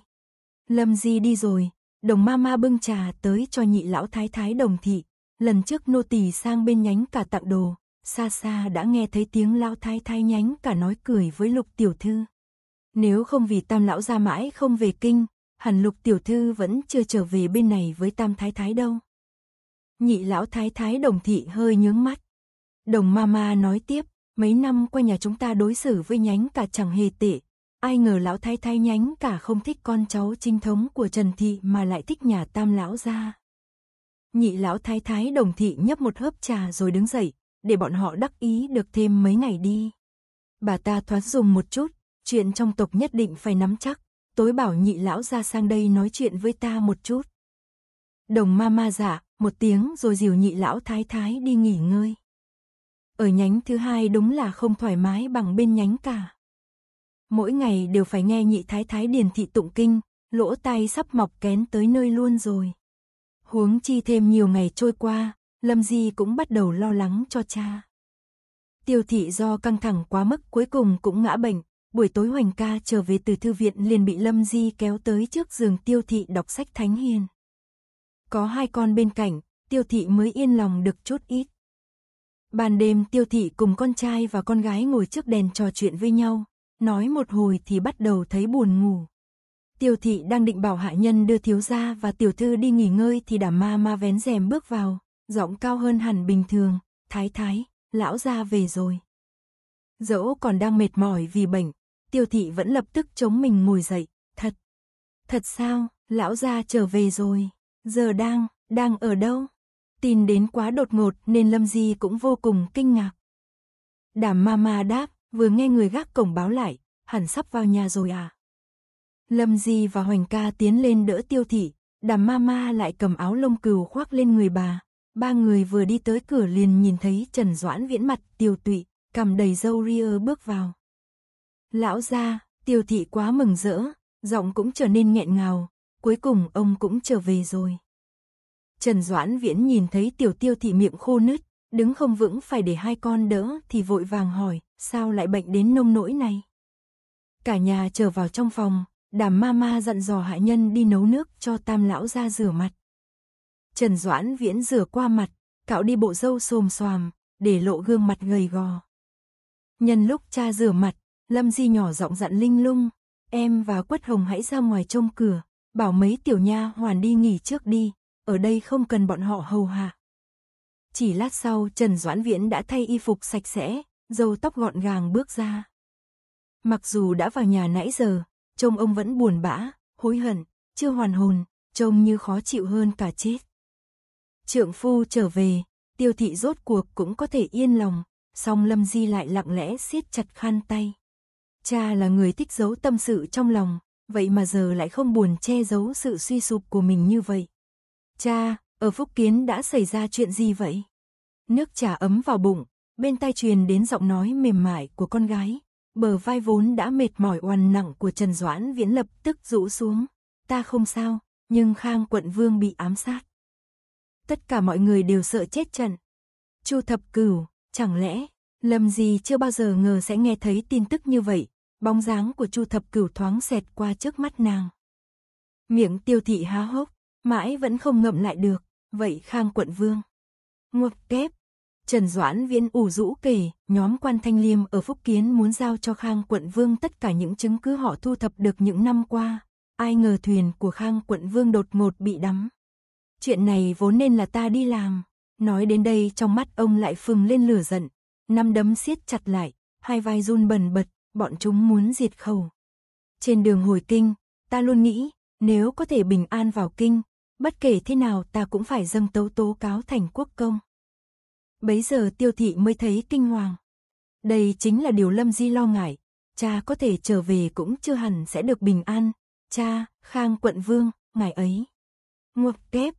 Lâm Di đi rồi, đồng Mama bưng trà tới cho nhị lão thái thái đồng thị. Lần trước nô tỳ sang bên nhánh cả tặng đồ, xa xa đã nghe thấy tiếng lão thái thái nhánh cả nói cười với lục tiểu thư. Nếu không vì tam lão ra mãi không về kinh, hẳn lục tiểu thư vẫn chưa trở về bên này với tam thái thái đâu. Nhị lão thái thái đồng thị hơi nhướng mắt. Đồng Mama nói tiếp, mấy năm qua nhà chúng ta đối xử với nhánh cả chẳng hề tệ, Ai ngờ lão thái thái nhánh cả không thích con cháu chính thống của Trần Thị mà lại thích nhà tam lão ra. Nhị lão thái thái đồng thị nhấp một hớp trà rồi đứng dậy, để bọn họ đắc ý được thêm mấy ngày đi. Bà ta thoáng dùng một chút, chuyện trong tộc nhất định phải nắm chắc, tối bảo nhị lão ra sang đây nói chuyện với ta một chút. Đồng ma ma giả, dạ, một tiếng rồi dìu nhị lão thái thái đi nghỉ ngơi. Ở nhánh thứ hai đúng là không thoải mái bằng bên nhánh cả mỗi ngày đều phải nghe nhị thái thái điền thị tụng kinh, lỗ tai sắp mọc kén tới nơi luôn rồi. Huống chi thêm nhiều ngày trôi qua, Lâm Di cũng bắt đầu lo lắng cho cha. Tiêu thị do căng thẳng quá mức cuối cùng cũng ngã bệnh, buổi tối Hoành ca trở về từ thư viện liền bị Lâm Di kéo tới trước giường tiêu thị đọc sách thánh hiền. Có hai con bên cạnh, tiêu thị mới yên lòng được chút ít. Ban đêm tiêu thị cùng con trai và con gái ngồi trước đèn trò chuyện với nhau, Nói một hồi thì bắt đầu thấy buồn ngủ. Tiêu thị đang định bảo hạ nhân đưa thiếu gia và tiểu thư đi nghỉ ngơi thì đảm ma ma vén rèm bước vào, giọng cao hơn hẳn bình thường, thái thái, lão gia về rồi. Dẫu còn đang mệt mỏi vì bệnh, tiêu thị vẫn lập tức chống mình ngồi dậy, thật. Thật sao, lão gia trở về rồi, giờ đang, đang ở đâu? Tin đến quá đột ngột nên Lâm Di cũng vô cùng kinh ngạc. Đảm ma ma đáp, vừa nghe người gác cổng báo lại, hẳn sắp vào nhà rồi à. Lâm Di và Hoành ca tiến lên đỡ tiêu thị, đàm ma ma lại cầm áo lông cừu khoác lên người bà. Ba người vừa đi tới cửa liền nhìn thấy Trần Doãn viễn mặt tiêu tụy, cầm đầy dâu ria bước vào. Lão ra, tiêu thị quá mừng rỡ, giọng cũng trở nên nghẹn ngào, cuối cùng ông cũng trở về rồi. Trần Doãn viễn nhìn thấy tiểu tiêu thị miệng khô nứt, đứng không vững phải để hai con đỡ thì vội vàng hỏi, sao lại bệnh đến nông nỗi này? Cả nhà trở vào trong phòng, đàm ma ma dặn dò hạ nhân đi nấu nước cho tam lão ra rửa mặt. Trần Doãn Viễn rửa qua mặt, cạo đi bộ râu xồm xoàm, để lộ gương mặt gầy gò. Nhân lúc cha rửa mặt, Lâm Di nhỏ giọng dặn Linh Lung, em và Quất Hồng hãy ra ngoài trông cửa, bảo mấy tiểu nha hoàn đi nghỉ trước đi, ở đây không cần bọn họ hầu hạ. Chỉ lát sau Trần Doãn Viễn đã thay y phục sạch sẽ, dâu tóc gọn gàng bước ra. Mặc dù đã vào nhà nãy giờ, trông ông vẫn buồn bã, hối hận, chưa hoàn hồn, trông như khó chịu hơn cả chết. Trượng phu trở về, tiêu thị rốt cuộc cũng có thể yên lòng, song Lâm Di lại lặng lẽ siết chặt khăn tay. Cha là người thích giấu tâm sự trong lòng, vậy mà giờ lại không buồn che giấu sự suy sụp của mình như vậy. Cha, ở Phúc Kiến đã xảy ra chuyện gì vậy? Nước trà ấm vào bụng, bên tai truyền đến giọng nói mềm mại của con gái. Bờ vai vốn đã mệt mỏi oằn nặng của Trần Doãn Viễn lập tức rũ xuống. Ta không sao, nhưng Khang quận vương bị ám sát. Tất cả mọi người đều sợ chết trận. Chu thập cửu, chẳng lẽ, lầm gì chưa bao giờ ngờ sẽ nghe thấy tin tức như vậy. Bóng dáng của Chu thập cửu thoáng xẹt qua trước mắt nàng. Miệng tiêu thị há hốc, mãi vẫn không ngậm lại được vậy khang quận vương. Ngọc kép. Trần Doãn Viễn ủ rũ kể, nhóm quan thanh liêm ở Phúc Kiến muốn giao cho Khang quận vương tất cả những chứng cứ họ thu thập được những năm qua. Ai ngờ thuyền của Khang quận vương đột ngột bị đắm. Chuyện này vốn nên là ta đi làm. Nói đến đây trong mắt ông lại phừng lên lửa giận. Năm đấm siết chặt lại, hai vai run bần bật, bọn chúng muốn diệt khẩu. Trên đường hồi kinh, ta luôn nghĩ, nếu có thể bình an vào kinh, bất kể thế nào ta cũng phải dâng tấu tố cáo thành quốc công. Bấy giờ tiêu thị mới thấy kinh hoàng. Đây chính là điều Lâm Di lo ngại, cha có thể trở về cũng chưa hẳn sẽ được bình an, cha, khang quận vương, ngài ấy. Ngọc kép,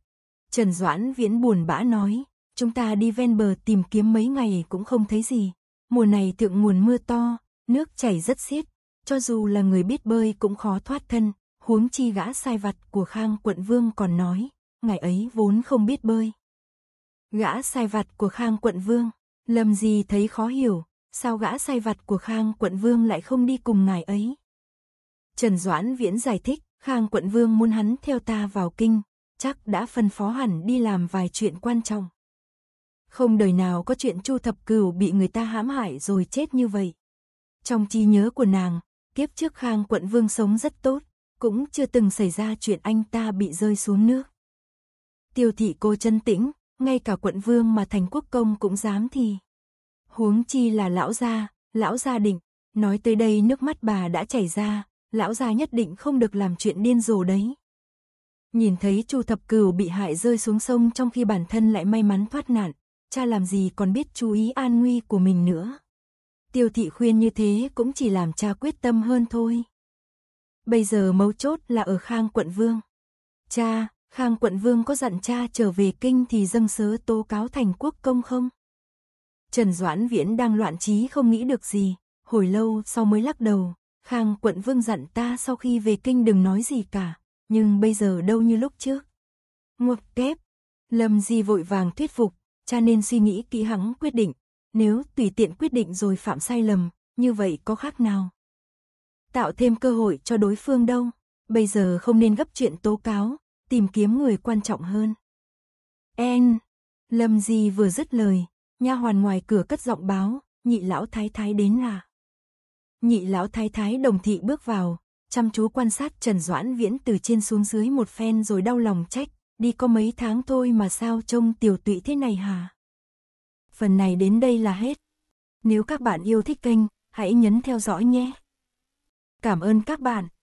Trần Doãn Viễn buồn bã nói, chúng ta đi ven bờ tìm kiếm mấy ngày cũng không thấy gì, mùa này thượng nguồn mưa to, nước chảy rất xiết, cho dù là người biết bơi cũng khó thoát thân, huống chi gã sai vặt của Khang quận vương còn nói, ngài ấy vốn không biết bơi. Gã sai vặt của Khang quận vương, Lâm Di thấy khó hiểu, sao gã sai vặt của Khang quận vương lại không đi cùng ngài ấy. Trần Doãn Viễn giải thích, Khang quận vương muốn hắn theo ta vào kinh, chắc đã phân phó hẳn đi làm vài chuyện quan trọng. Không đời nào có chuyện Chu Thập Cửu bị người ta hãm hại rồi chết như vậy. Trong trí nhớ của nàng, kiếp trước Khang quận vương sống rất tốt, cũng chưa từng xảy ra chuyện anh ta bị rơi xuống nước. Tiêu thị cô chân tĩnh, ngay cả quận vương mà thành quốc công cũng dám thì. Huống chi là lão gia, lão gia định nói tới đây nước mắt bà đã chảy ra, lão gia nhất định không được làm chuyện điên rồ đấy. Nhìn thấy Chu Thập Cửu bị hại rơi xuống sông trong khi bản thân lại may mắn thoát nạn, cha làm gì còn biết chú ý an nguy của mình nữa. Tiêu thị khuyên như thế cũng chỉ làm cha quyết tâm hơn thôi. Bây giờ mấu chốt là ở Khang Quận Vương. Cha, Khang Quận Vương có dặn cha trở về kinh thì dâng sớ tố cáo thành quốc công không? Trần Doãn Viễn đang loạn trí không nghĩ được gì, hồi lâu sau mới lắc đầu. Khang Quận Vương dặn ta sau khi về kinh đừng nói gì cả, nhưng bây giờ đâu như lúc trước. Ngục kép, Lâm Di vội vàng thuyết phục, cha nên suy nghĩ kỹ hắng quyết định. Nếu tùy tiện quyết định rồi phạm sai lầm, như vậy có khác nào? tạo thêm cơ hội cho đối phương đâu. Bây giờ không nên gấp chuyện tố cáo, tìm kiếm người quan trọng hơn. En, Lâm Di vừa dứt lời, nha hoàn ngoài cửa cất giọng báo, nhị lão thái thái đến là. Nhị lão thái thái đồng thị bước vào, chăm chú quan sát Trần Doãn Viễn từ trên xuống dưới một phen rồi đau lòng trách, đi có mấy tháng thôi mà sao trông tiểu tụy thế này hả? Phần này đến đây là hết. Nếu các bạn yêu thích kênh, hãy nhấn theo dõi nhé. Cảm ơn các bạn.